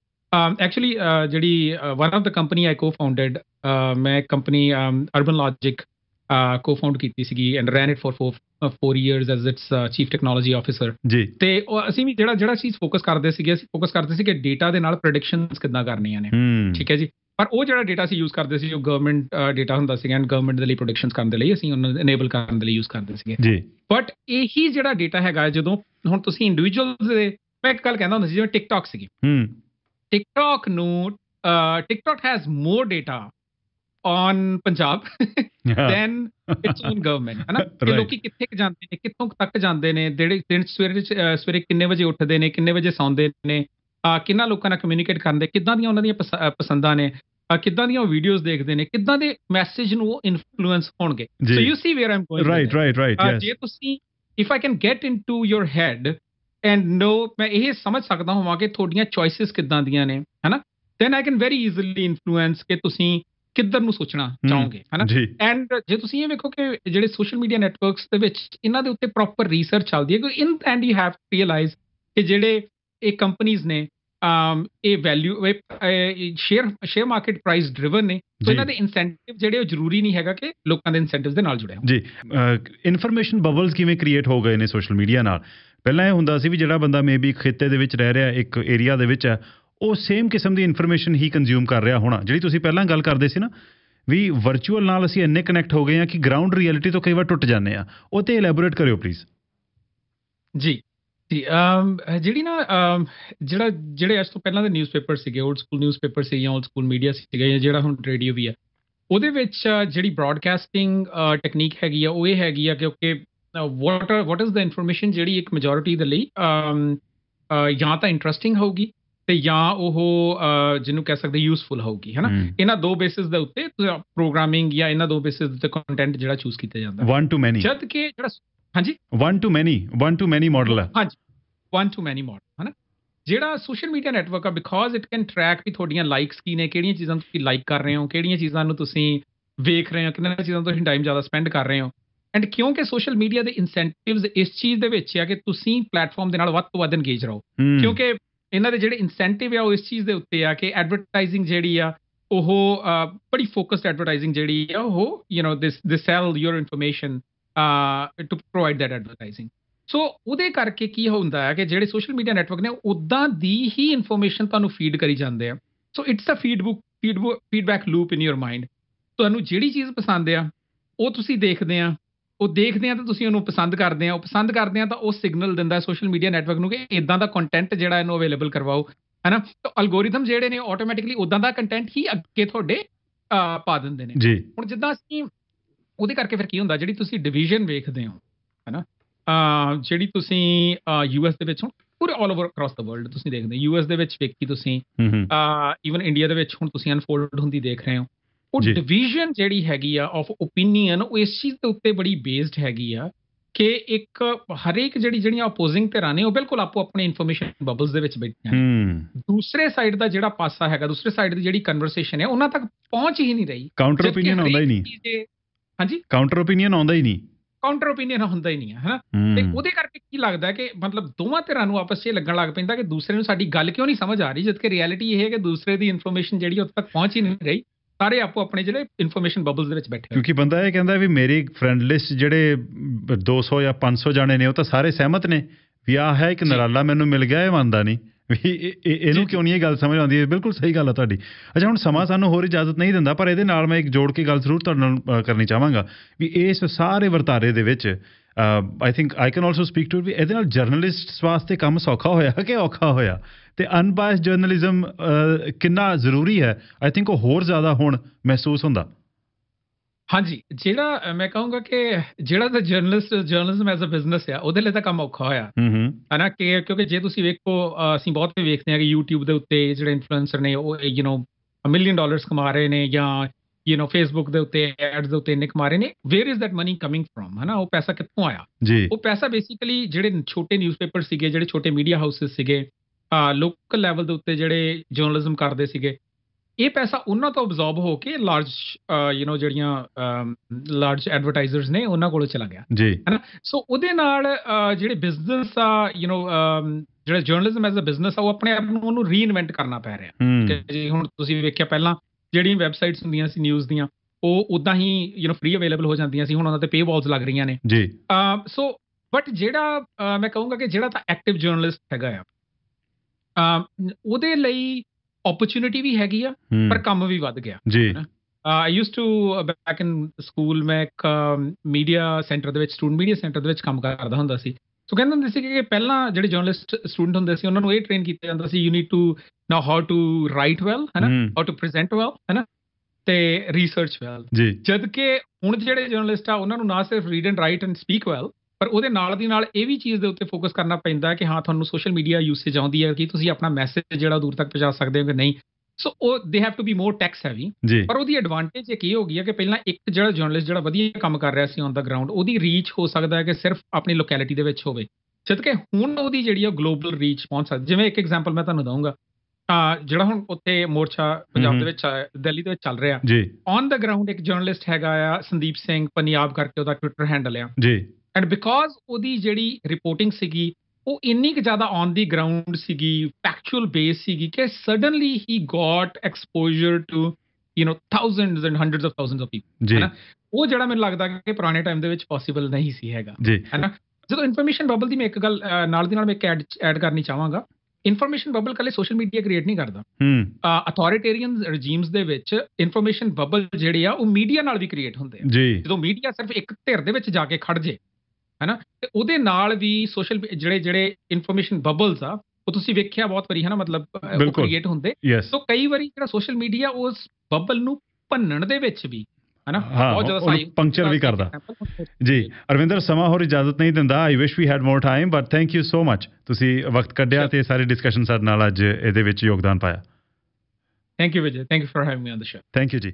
ਐਕਚੁਅਲੀ ਜਿਹੜੀ one of the company I co founded ਮੈਂ ਕੰਪਨੀ ਅਰਬਨ ਲੌਜਿਕ ਕੋ-ਫਾਊਂਡ ਕੀਤੀ ਸੀਗੀ and ran it for 4 years as its chief technology officer ਜੀ ਤੇ ਅਸੀਂ ਵੀ ਜਿਹੜਾ ਜਿਹੜਾ ਚੀਜ਼ ਫੋਕਸ ਕਰਦੇ ਸੀਗੇ ਅਸੀਂ ਫੋਕਸ ਕਰਦੇ ਸੀ ਕਿ ਡੇਟਾ ਦੇ ਨਾਲ ਪ੍ਰੈਡਿਕਸ਼ਨਸ ਕਿੱਦਾਂ ਕਰਨੀਆਂ ਨੇ ਠੀਕ ਹੈ ਜੀ ਪਰ ਉਹ ਜਿਹੜਾ ਡੇਟਾ ਸੀ ਯੂਜ਼ ਕਰਦੇ ਸੀ ਜੋ ਗਵਰਨਮੈਂਟ ਡੇਟਾ ਹੁੰਦਾ ਸੀਗਾ ਐਂਡ ਗਵਰਨਮੈਂਟ ਦੇ ਲਈ ਪ੍ਰੈਡਿਕਸ਼ਨਸ ਕਰਨ ਦੇ ਲਈ ਅਸੀਂ ਉਹਨਾਂ ਨੂੰ ਇਨੇਬਲ ਕਰਨ ਦੇ ਲਈ ਯੂਜ਼ ਕਰਦੇ ਸੀਗੇ ਜੀ ਬਟ ਇਹੀ ਜਿਹੜਾ ਡੇਟਾ ਹੈਗਾ ਜਦੋਂ ਹੁਣ ਤੁਸੀਂ ਇੰਡੀਵਿਜੂਅਲਸ ਦੇ ਮੈਂ ਇੱਕ ਗੱਲ ਕਹਿੰਦਾ ਹੁੰਦਾ ਸੀ ਜਿਵੇਂ ਟਿਕਟੌਕ ਸੀਗੀ ਹੂੰ ਟਿਕਟੌਕ ਨੂੰ TikTok has more data on Punjab than its own government ਹਨਾ ਕਿ ਲੋਕੀ ਕਿੱਥੇ ਕ ਜਾਂਦੇ ਨੇ ਕਿੱਥੋਂ ਤੱਕ ਜਾਂਦੇ ਨੇ ਜਿਹੜੇ ਦਿਨ ਸਵੇਰੇ ਸਵੇਰੇ ਕਿੰਨੇ ਵਜੇ ਉੱਠਦੇ ਨੇ ਕਿੰਨੇ ਵਜੇ ਸੌਂਦੇ ਨੇ ਆ ਕਿੰਨਾ ਲੋਕਾਂ ਨਾਲ ਕਮਿਊਨੀਕੇਟ ਕਰਦੇ ਕਿੱਦਾਂ ਦੀਆਂ ਉਹਨਾਂ ਦੀਆਂ ਪਸੰਦਾਂ ਨੇ ਕਿੱਦਾਂ ਦੀਆਂ ਵੀਡੀਓਜ਼ ਦੇਖਦੇ ਨੇ ਕਿੱਦਾਂ ਦੇ ਮੈਸੇਜ ਨੂੰ ਉਹ ਇਨਫਲੂਐਂਸ ਹੋਣਗੇ so you see where am going right right right yes ਜੇ ਤੁਸੀਂ if I can get into your head and know ਮੈਂ ਇਹ ਸਮਝ ਸਕਦਾ ਹਾਂ ਕਿ ਤੁਹਾਡੀਆਂ ਚੋਇਸਸ ਕਿੱਦਾਂ ਦੀਆਂ ਨੇ ਹਨਾ than I can very easily influence ਕਿ ਤੁਸੀਂ ਕਿੱਧਰ ਨੂੰ ਸੋਚਣਾ ਚਾਹੋਗੇ ਹੈਨਾ ਐਂਡ ਜੇ ਤੁਸੀਂ ਇਹ ਵੇਖੋ ਕਿ ਜਿਹੜੇ ਸੋਸ਼ਲ ਮੀਡੀਆ ਨੈਟਵਰਕਸ ਦੇ ਵਿੱਚ ਇਹਨਾਂ ਦੇ ਉੱਤੇ ਪ੍ਰੋਪਰ ਰਿਸਰਚ ਚੱਲਦੀ ਹੈ ਕਿ in and you have to realise ਕਿ ਜਿਹੜੇ ਇਹ ਕੰਪਨੀਆਂ ਨੇ ਅਮ ਇਹ ਵੈਲਿਊ ਇਹ share share market price driver ਨੇ ਸੋ ਇਹਨਾਂ ਦੇ ਇਨਸੈਂਟਿਵ ਜਿਹੜੇ ਉਹ ਜ਼ਰੂਰੀ ਨਹੀਂ ਹੈਗਾ ਕਿ ਲੋਕਾਂ ਦੇ ਇਨਸੈਂਟਿਵਸ ਦੇ ਨਾਲ ਜੁੜੇ ਹੋਣ ਜੀ ਇਨਫੋਰਮੇਸ਼ਨ ਬਬਲਸ ਕਿਵੇਂ ਕ੍ਰੀਏਟ ਹੋ ਗਏ ਨੇ ਸੋਸ਼ਲ ਮੀਡੀਆ ਨਾਲ ਪਹਿਲਾਂ ਇਹ ਹੁੰਦਾ ਸੀ ਵੀ ਜਿਹੜਾ ਬੰਦਾ ਮੇਬੀ ਖੇਤੇ ਦੇ ਵਿੱਚ ਰਹਿ ਰਿਹਾ ਇੱਕ ਏਰੀਆ ਦੇ ਵਿੱਚ ਹੈ ਉਹ ਸੇਮ ਕਿਸਮ ਦੀ ਇਨਫੋਰਮੇਸ਼ਨ ਹੀ ਕੰਜ਼ਿਊਮ ਕਰ ਰਿਹਾ ਹੋਣਾ ਜਿਹੜੀ ਤੁਸੀਂ ਪਹਿਲਾਂ ਗੱਲ ਕਰਦੇ ਸੀ ਨਾ ਵੀ ਵਰਚੁਅਲ ਨਾਲ ਅਸੀਂ ਇੰਨੇ ਕਨੈਕਟ ਹੋ ਗਏ ਆ ਕਿ ਗਰਾਊਂਡ ਰਿਐਲਿਟੀ ਤੋਂ ਕਈ ਵਾਰ ਟੁੱਟ ਜਾਂਦੇ ਆ ਉਹ ਤੇ ਇਲੈਬੋਰੇਟ ਕਰਿਓ ਪਲੀਜ਼ ਜੀ ਜੀ ਜਿਹੜੀ ਨਾ ਜਿਹੜਾ ਜਿਹੜੇ ਅੱਜ ਤੋਂ ਪਹਿਲਾਂ ਦੇ ਨਿਊਜ਼ਪੇਪਰ ਸੀਗੇ 올ਡ ਸਕੂਲ ਨਿਊਜ਼ਪੇਪਰ ਸੀ ਜਾਂ 올ਡ ਸਕੂਲ ਮੀਡੀਆ ਸੀਗਾ ਜਾਂ ਜਿਹੜਾ ਹੁਣ ਰੇਡੀਓ ਵੀ ਆ ਉਹਦੇ ਵਿੱਚ ਜਿਹੜੀ ਬ੍ਰਾਡਕਾਸਟਿੰਗ ਟੈਕਨੀਕ ਹੈਗੀ ਆ ਉਹ ਇਹ ਹੈਗੀ ਆ ਕਿਉਂਕਿ ਵਾਟ ਵਾਟ ਇਜ਼ ਦਾ ਇਨਫੋਰਮੇਸ਼ਨ ਜਿਹੜੀ ਇੱਕ ਮੈਜੋਰਿਟੀ ਦੇ ਲਈ ਜਾਂ ਤਾਂ ਇੰਟਰਸਟਿੰਗ ਹੋਊਗੀ ਤੇ ਜਾਂ ਉਹ ਜਿਹਨੂੰ ਕਹਿ ਸਕਦੇ ਯੂਸਫੁਲ ਹੋਊਗੀ ਹੈਨਾ ਇਹਨਾਂ ਦੋ ਬੇਸਿਸ ਦੇ ਉੱਤੇ ਪ੍ਰੋਗਰਾਮਿੰਗ ਜਾਂ ਇਹਨਾਂ ਦੋ ਬੇਸਿਸ ਦੇ ਕੰਟੈਂਟ ਜਿਹੜਾ ਚੂਜ਼ ਕੀਤਾ ਜਾਂਦਾ ਵਨ ਟੂ ਮੈਨੀ ਜਦ ਕਿ ਜਿਹੜਾ ਹਾਂਜੀ one to many one to many model ਹੈ ਹਾਂਜੀ ਵਨ ਟੂ ਮੈਨੀ ਮਾਡਲ ਹੈਨਾ ਜਿਹੜਾ ਸੋਸ਼ਲ ਮੀਡੀਆ ਨੈਟਵਰਕ ਆ ਬਿਕਾਜ਼ ਇਟ ਕੈਨ ਟਰੈਕ ਵੀ ਤੁਹਾਡੀਆਂ ਲਾਈਕਸ ਕੀ ਨੇ ਕਿਹੜੀਆਂ ਚੀਜ਼ਾਂ ਤੁਸੀਂ ਲਾਈਕ ਕਰ ਰਹੇ ਹੋ ਕਿਹੜੀਆਂ ਚੀਜ਼ਾਂ ਨੂੰ ਤੁਸੀਂ ਵੇਖ ਰਹੇ ਹੋ ਕਿੰਨੀਆਂ ਚੀਜ਼ਾਂ ਤੁਸੀਂ ਟਾਈਮ ਜ਼ਿਆਦਾ ਸਪੈਂਡ ਕਰ ਰਹੇ ਹੋ ਐਂਡ ਕਿਉਂਕਿ ਸੋਸ਼ਲ ਮੀਡੀਆ ਦੇ ਇਨਸੈਂਟਿਵਸ ਇਸ ਚੀਜ਼ ਦੇ ਵਿੱਚ ਆ ਕਿ ਤੁਸੀਂ ਪਲੇਟਫਾਰਮ ਦੇ ਨਾਲ ਵੱਧ ਤੋਂ ਵੱਧ ਇੰਗੇਜ ਰਹੋ ਕਿਉਂਕਿ ਇਹਨਾਂ ਦੇ ਜਿਹੜੇ ਇਨਸੈਂਟਿਵ ਆ ਉਹ ਇਸ ਚੀਜ਼ ਦੇ ਉੱਤੇ ਆ ਕਿ ਐਡਵਰਟਾਈਜ਼ਿੰਗ ਜਿਹੜੀ ਆ ਉਹ ਬੜੀ ਫੋਕਸਡ ਐਡਵਰਟਾਈਜ਼ਿੰਗ ਜਿਹੜੀ ਆ ਉਹ you know this this sell your information to provide that advertising so ਉਹਦੇ ਕਰਕੇ ਕੀ ਹੁੰਦਾ ਹੈ ਕਿ ਜਿਹੜੇ ਸੋਸ਼ਲ ਮੀਡੀਆ ਨੈਟਵਰਕ ਨੇ ਉਦਾਂ ਦੀ ਹੀ ਇਨਫੋਰਮੇਸ਼ਨ ਤੁਹਾਨੂੰ ਫੀਡ ਕਰੀ ਜਾਂਦੇ ਆ so it's a feedback feedback loop in your mind ਤੁਹਾਨੂੰ ਜਿਹੜੀ ਚੀਜ਼ ਪਸੰਦ ਆ ਉਹ ਤੁਸੀਂ ਦੇਖਦੇ ਆ ਉਹ ਦੇਖਦੇ ਆ ਤਾਂ ਤੁਸੀਂ ਉਹਨੂੰ ਪਸੰਦ ਕਰਦੇ ਆ ਉਹ ਪਸੰਦ ਕਰਦੇ ਆ ਤਾਂ ਉਹ ਸਿਗਨਲ ਦਿੰਦਾ ਹੈ ਸੋਸ਼ਲ ਮੀਡੀਆ ਨੈਟਵਰਕ ਨੂੰ ਕਿ ਇਦਾਂ ਦਾ ਕੰਟੈਂਟ ਜਿਹੜਾ ਇਹਨੂੰ ਅਵੇਲੇਬਲ ਕਰਵਾਓ ਹੈਨਾ ਤਾਂ ਐਲਗੋਰਿਥਮ ਜਿਹੜੇ ਨੇ ਆਟੋਮੈਟਿਕਲੀ ਉਦਾਂ ਦਾ ਕੰਟੈਂਟ ਹੀ ਅੱਗੇ ਤੁਹਾਡੇ ਪਾ ਦਿੰਦੇ ਨੇ ਹੁਣ ਜਿੱਦਾਂ ਅਸੀਂ ਉਹਦੇ ਕਰਕੇ ਫਿਰ ਕੀ ਹੁੰਦਾ ਜਿਹੜੀ ਤੁਸੀਂ ਡਿਵੀਜ਼ਨ ਵੇਖਦੇ ਹੋ ਹੈਨਾ ਜਿਹੜੀ ਤੁਸੀਂ ਯੂਐਸ ਦੇ ਵਿੱਚ ਹੁਣ ਪੂਰੇ all over across the world ਤੁਸੀਂ ਦੇਖਦੇ ਯੂਐਸ ਦੇ ਵਿੱਚ ਵੇਖੀ ਤੁਸੀਂ ਆ ਇਵਨ ਇੰਡੀਆ ਦੇ ਵਿੱਚ ਹੁਣ ਤੁਸੀਂ ਅਨਫੋਲਡ ਹੁੰਦੀ ਦੇਖ ਰਹੇ ਹੋ ਉਹ ਡਿਵੀਜ਼ਨ ਜਿਹੜੀ ਹੈਗੀ ਆ ਆਫ opinion ਉਹ ਇਸ ਚੀਜ਼ ਦੇ ਉੱਤੇ ਬੜੀ ਬੇਸਡ ਹੈਗੀ ਆ ਕਿ ਇੱਕ ਹਰੇਕ ਜਿਹੜੀ ਜਿਹੜੀਆਂ ਆਪੋਜ਼ਿੰਗ ਧਿਰਾਂ ਨੇ ਉਹ ਬਿਲਕੁਲ ਆਪੋ ਆਪਣੇ ਇਨਫੋਰਮੇਸ਼ਨ ਬਬਲਸ ਦੇ ਵਿੱਚ ਆ ਦੂਸਰੇ ਸਾਈਡ ਦਾ ਜਿਹੜਾ ਪਾਸਾ ਹੈਗਾ ਦੂਸਰੇ ਸਾਈਡ ਦੀ ਜਿਹੜੀ ਕਨਵਰਸੇਸ਼ਨ ਹੈ ਉਹਨਾਂ ਤੱਕ ਪਹੁੰਚ ਹੀ ਨਹੀਂ ਰਹੀ ਕਾਊਂਟਰ opinion ਆਉਂਦਾ ਹੀ ਨਹੀਂ ਹਾਂਜੀ ਕਾਊਂਟਰ opinion ਆਉਂਦਾ ਹੀ ਨਹੀਂ ਕਾਊਂਟਰ opinion ਹੁੰਦਾ ਹੀ ਨਹੀਂ ਹੈ ਹਨਾ ਤੇ ਉਹਦੇ ਕਰਕੇ ਕੀ ਲੱਗਦਾ ਕਿ ਮਤਲਬ ਦੋਵਾਂ ਧਿਰਾਂ ਨੂੰ ਆਪਸ 'ਚ ਲੱਗਣ ਲੱਗ ਪੈਂਦਾ ਕਿ ਦੂਸਰੇ ਨੂੰ ਸਾਡੀ ਗੱਲ ਕਿਉਂ ਨਹੀਂ ਸਮਝ ਆ ਰਹੀ ਜਦਕਿ ਰਿਐਲਿਟੀ ਇਹ ਹੈ ਕਿ ਦੂਸਰੇ ਦੀ ਇਨਫੋਰਮੇਸ਼ਨ ਜਿਹੜੀ ਉਹ ਤੱਕ ਪਹੁੰਚ ਹੀ ਨਹੀਂ ਰਹੀ ਸਾਰੇ ਆਪੋ ਆਪਣੇ ਜਿਹੜੇ ਇਨਫੋਰਮੇਸ਼ਨ ਬਬਲਸ ਦੇ ਵਿੱਚ ਬੈਠੇ ਕਿਉਂਕਿ ਬੰਦਾ ਇਹ ਕਹਿੰਦਾ ਵੀ ਮੇਰੀ ਫਰੈਂਡ ਲਿਸਟ ਜਿਹੜੇ 200 ਜਾਂ 500 ਜਾਣੇ ਨੇ ਉਹ ਤਾਂ ਸਾਰੇ ਸਹਿਮਤ ਨੇ ਵੀ ਆ ਹੈ ਇੱਕ ਨਰਾਲਾ ਮੈਨੂੰ ਮਿਲ ਗਿਆ ਇਹ ਮੰਨਦਾ ਨਹੀਂ ਵੀ ਇਹਨੂੰ ਕਿਉਂ ਨਹੀਂ ਇਹ ਗੱਲ ਸਮਝ ਆਉਂਦੀ ਬਿਲਕੁਲ ਸਹੀ ਗੱਲ ਆ ਤੁਹਾਡੀ ਅੱਛਾ ਹੁਣ ਸਮਾਂ ਸਾਨੂੰ ਹੋਰ ਇਜਾਜ਼ਤ ਨਹੀਂ ਦਿੰਦਾ ਪਰ ਇਹਦੇ ਨਾਲ ਮੈਂ ਇੱਕ ਜੋੜ ਕੇ ਗੱਲ ਜ਼ਰੂਰ ਤੁਹਾਡੇ ਨਾਲ ਕਰਨੀ ਚਾਹਾਂਗਾ ਵੀ ਇਸ ਸਾਰੇ ਵਰਤਾਰੇ ਦੇ ਵਿੱਚ I think I can also speak to ਵੀ ਇਹਦੇ ਨਾਲ ਜਰਨਲਿਸਟਸ ਵਾਸਤੇ ਕੰਮ ਸੌਖਾ ਹੋਇਆ ਕਿ ਔਖਾ ਹੋਇਆ ਤੇ ਅਨਬਾਇਸ ਜਰਨਲਿਜ਼ਮ ਕਿੰਨਾ ਜ਼ਰੂਰੀ ਹੈ ਆਈ ਥਿੰਕ ਉਹ ਹੋਰ ਜ਼ਿਆਦਾ ਹੁਣ ਮਹਿਸੂਸ ਹੁੰਦਾ ਹਾਂਜੀ ਜਿਹੜਾ ਮੈਂ ਕਹਾਂਗਾ ਕਿ ਜਿਹੜਾ ਤਾਂ journalist journalism as a business ਆ ਉਹਦੇ ਲਈ ਤਾਂ ਕੰਮ ਔਖਾ ਹੋਇਆ ਹਨਾ ਕਿ ਕਿਉਂਕਿ ਜੇ ਤੁਸੀਂ ਵੇਖੋ ਅਸੀਂ ਬਹੁਤ ਵੀ ਵੇਖਦੇ ਹਾਂ ਕਿ YouTube ਦੇ ਉੱਤੇ ਜਿਹੜੇ ਇਨਫਲੂਐਂਸਰ ਨੇ ਉਹ you know a million dollars ਕਮਾ ਰਹੇ ਨੇ ਜਾਂ ਯੂ نو Facebook ਦੇ ਉੱਤੇ ਐਡਸ ਦੇ ਉੱਤੇ ਇੰਨੇ ਕਮਾ ਰਹੇ ਨੇ where is that money coming from ਹਨਾ ਉਹ ਪੈਸਾ ਕਿੱਥੋਂ ਆਇਆ ਉਹ ਪੈਸਾ ਬੇਸਿਕਲੀ ਜਿਹੜੇ ਛੋਟੇ ਨਿਊਜ਼ਪੇਪਰ ਸੀਗੇ ਜਿਹੜੇ ਛੋਟੇ ਮੀਡੀਆ ਹਾਊਸਸ ਸੀਗੇ ਲੋਕਲ ਲੈਵਲ ਦੇ ਉੱਤੇ ਜਿਹੜੇ ਜਰਨਲਿਜ਼ਮ ਕਰਦੇ ਸੀਗੇ ਇਹ ਪੈਸਾ ਉਹਨਾਂ ਤੋਂ ਅਬਜ਼ਾਰਬ ਹੋ ਕੇ ਲਾਰਜ ਯੂ نو ਜਿਹੜੀਆਂ ਲਾਰਜ ਐਡਵਰਟਾਈਜ਼ਰਸ ਨੇ ਉਹਨਾਂ ਕੋਲੋਂ ਚਲਾ ਗਿਆ ਜੀ ਹੈਨਾ ਸੋ ਉਹਦੇ ਨਾਲ ਜਿਹੜੇ ਬਿਜ਼ਨਸ ਆ ਯੂ نو ਜਿਹੜਾ ਜਰਨਲਿਜ਼ਮ ਐਜ਼ ਅ ਬਿਜ਼ਨਸ ਆ ਉਹ ਆਪਣੇ ਆਪ ਨੂੰ ਉਹਨੂੰ ਰੀਇਨਵੈਂਟ ਕਰਨਾ ਪੈ ਰਿਹਾ ਜੀ ਹੁਣ ਤੁਸੀਂ ਵੇਖਿਆ ਪਹਿਲਾਂ ਜਿਹੜੀਆਂ ਵੈਬਸਾਈਟਸ ਹੁੰਦੀਆਂ ਸੀ ਨਿਊਜ਼ ਦੀਆਂ ਉਹ ਉਦਾਂ ਹੀ ਯੂ نو ਫ੍ਰੀ ਅਵੇਲੇਬਲ ਹੋ ਜਾਂਦੀਆਂ ਸੀ ਹੁਣ ਉਹਨਾਂ ਤੇ ਪੇ ਵਾਲਸ ਲੱਗ ਰਹੀਆਂ ਨੇ ਜੀ ਸੋ ਬਟ ਜਿਹੜਾ ਮੈਂ ਕਹੂੰਗਾ ਕਿ ਜਿਹੜਾ ਤਾਂ ਐਕਟਿਵ ਜਰਨਲਿਸਟ ਹੈਗਾ ਆ ਉਹਦੇ ਲਈ ਓਪਰਚ्युनिटी ਵੀ ਹੈਗੀ ਆ ਪਰ ਕੰਮ ਵੀ ਵੱਧ ਗਿਆ ਜੀ I used to back in school ਮੈਂ ਇੱਕ ਮੀਡੀਆ ਸੈਂਟਰ ਦੇ ਵਿੱਚ ਸਟੂਡੈਂਟ ਮੀਡੀਆ ਸੈਂਟਰ ਦੇ ਵਿੱਚ ਕੰਮ ਕਰਦਾ ਹੁੰਦਾ ਸੀ ਸੋ ਕਹਿੰਦੇ ਹੁੰਦੇ ਸੀ ਕਿ ਪਹਿਲਾਂ ਜਿਹੜੇ ਜਰਨਲਿਸਟ ਸਟੂਡੈਂਟ ਹੁੰਦੇ ਸੀ ਉਹਨਾਂ ਨੂੰ ਇਹ ਟ੍ਰੇਨ ਕੀਤਾ ਜਾਂਦਾ ਸੀ you need to know how to write well ਹੈਨਾ ਹਾਊ ਟੂ ਪ੍ਰੈਜ਼ੈਂਟ ਵੈਲ ਹੈਨਾ ਤੇ ਰਿਸਰਚ ਵੈਲ ਜਦ ਕਿ ਹੁਣ ਜਿਹੜੇ ਜਰਨਲਿਸਟ ਆ ਉਹਨਾਂ ਨੂੰ ਨਾ ਸਿਰਫ read and write and speak well ਪਰ ਉਹਦੇ ਨਾਲ ਦੀ ਨਾਲ ਇਹ ਵੀ ਚੀਜ਼ ਦੇ ਉੱਤੇ ਫੋਕਸ ਕਰਨਾ ਪੈਂਦਾ ਹੈ ਕਿ ਹਾਂ ਤੁਹਾਨੂੰ ਸੋਸ਼ਲ ਮੀਡੀਆ ਯੂਸੇਜ ਆਉਂਦੀ ਹੈ ਕਿ ਤੁਸੀਂ ਆਪਣਾ ਮੈਸੇਜ ਜਿਹੜਾ ਦੂਰ ਤੱਕ ਪਹੁੰਚਾ ਸਕਦੇ ਹੋ ਕਿ ਨਹੀਂ ਸੋ ਉਹ they have to be more tax heavy ਪਰ ਉਹਦੀ ਐਡਵਾਂਟੇਜ ਇਹ ਕੀ ਹੋ ਗਈ ਹੈ ਕਿ ਪਹਿਲਾਂ ਇੱਕ ਜਿਹੜਾ ਜਰਨਲਿਸਟ ਜਿਹੜਾ ਵਧੀਆ ਕੰਮ ਕਰ ਰਿਹਾ ਸੀ ਔਨ ਦਾ ਗਰਾਊਂਡ ਉਹਦੀ ਰੀਚ ਹੋ ਸਕਦਾ ਹੈ ਕਿ ਸਿਰਫ ਆਪਣੀ ਲੋਕੈਲਿਟੀ ਦੇ ਵਿੱਚ ਹੋਵੇ ਸਿੱਧਕੇ ਹੁਣ ਉਹਦੀ ਜਿਹੜੀ ਉਹ ਗਲੋਬਲ ਰੀਚ ਪਹੁੰਚ ਸਕਦੀ ਜਿਵੇਂ ਇੱਕ ਐਗਜ਼ਾਮਪਲ ਮੈਂ ਤੁਹਾਨੂੰ ਦਊਂਗਾ ਜਿਹੜਾ ਹੁਣ ਉੱਥੇ ਮੋਰਚਾ ਪੰਜਾਬ ਦੇ ਵਿੱਚ ਦਿੱਲੀ ਦੇ ਵਿੱਚ ਚੱਲ ਰਿਹਾ ਔਨ ਦਾ ਗਰਾਊਂਡ ਇੱਕ ਜਰਨਲਿਸਟ ਹੈਗਾ ਆ ਸੰਦੀਪ ਸਿੰਘ ਪੰਜਾਬ ਕਰਕੇ ਉਹਦਾ ਟਵਿੱਟਰ ਹੈਂਡਲ ਆ ਜੀ ਐਂਡ ਬਿਕੋਜ਼ ਉਹਦੀ ਜਿਹੜੀ ਰਿਪੋਰਟਿੰਗ ਸੀਗੀ ਉਹ ਇੰਨੀ ਕਿ ਜ਼ਿਆਦਾ ਔਨ ਦੀ ਗਰਾਊਂਡ ਸੀਗੀ ਫੈਕਚੁਅਲ ਬੇਸ ਸੀਗੀ ਕਿ ਸਡਨਲੀ ਹੀ got exposure to you know thousands and hundreds of thousands of people ਹੈਨਾ ਉਹ ਜਿਹੜਾ ਮੈਨੂੰ ਲੱਗਦਾ ਕਿ ਪੁਰਾਣੇ ਟਾਈਮ ਦੇ ਵਿੱਚ ਪੋਸੀਬਲ ਨਹੀਂ ਸੀ ਹੈਗਾ ਹੈਨਾ ਜਦੋਂ ਇਨਫੋਰਮੇਸ਼ਨ ਬਬਲ ਦੀ ਮੈਂ ਇੱਕ ਗੱਲ ਨਾਲ ਦੀ ਨਾਲ ਮੈਂ ਇੱਕ ਐਡ ਐਡ ਕਰਨੀ ਚਾਹਾਂਗਾ ਇਨਫੋਰਮੇਸ਼ਨ ਬਬਲ ਕੱਲੇ ਸੋਸ਼ਲ ਮੀਡੀਆ ਕ੍ਰੀਏਟ ਨਹੀਂ ਕਰਦਾ ਹੂੰ ਅਥਾਰਟੇਰੀਅਨ ਰਜੀਮਸ ਦੇ ਵਿੱਚ ਇਨਫੋਰਮੇਸ਼ਨ ਬਬਲ ਜਿਹੜੇ ਆ ਉਹ ਮੀਡੀਆ ਨਾਲ ਵੀ ਕ੍ਰੀਏਟ ਹੁੰਦੇ ਆ ਜਦੋਂ ਮੀਡੀਆ ਸਿਰਫ ਇੱਕ ਧਿਰ ਦੇ ਵਿੱਚ ਜਾ ਕੇ ਖੜ ਜੇ ਹੈਨਾ ਤੇ ਉਹਦੇ ਨਾਲ ਵੀ ਸੋਸ਼ਲ ਜਿਹੜੇ ਜਿਹੜੇ ਇਨਫੋਰਮੇਸ਼ਨ ਬਬਲਸ ਆ ਉਹ ਤੁਸੀਂ ਵੇਖਿਆ ਬਹੁਤ ਵਾਰੀ ਹੈਨਾ ਮਤਲਬ ਕ੍ਰੀਏਟ ਹੁੰਦੇ ਸੋ ਕਈ ਵਾਰੀ ਜਿਹੜਾ ਸੋਸ਼ਲ ਮੀਡੀਆ ਉਸ ਬਬਲ ਨੂੰ ਭੰਨਣ ਦੇ ਵਿੱਚ ਵੀ ਹੈਨਾ ਬਹੁਤ ਜ਼ਿਆਦਾ ਸਾਈ ਪੰਕਚਰ ਵੀ ਕਰਦਾ ਜੀ ਅਰਵਿੰਦਰ ਸਮਾਂ ਹੋਰ ਇਜਾਜ਼ਤ ਨਹੀਂ ਦਿੰਦਾ I wish we had more time but thank you so much ਤੁਸੀਂ ਵਕਤ ਕੱਢਿਆ ਤੇ ਸਾਰੇ ਡਿਸਕਸ਼ਨ ਸਾਡੇ ਨਾਲ ਅੱਜ ਇਹਦੇ ਵਿੱਚ ਯੋਗਦਾਨ ਪਾਇਆ thank you Vijay thank you for having me on the show thank you ਜੀ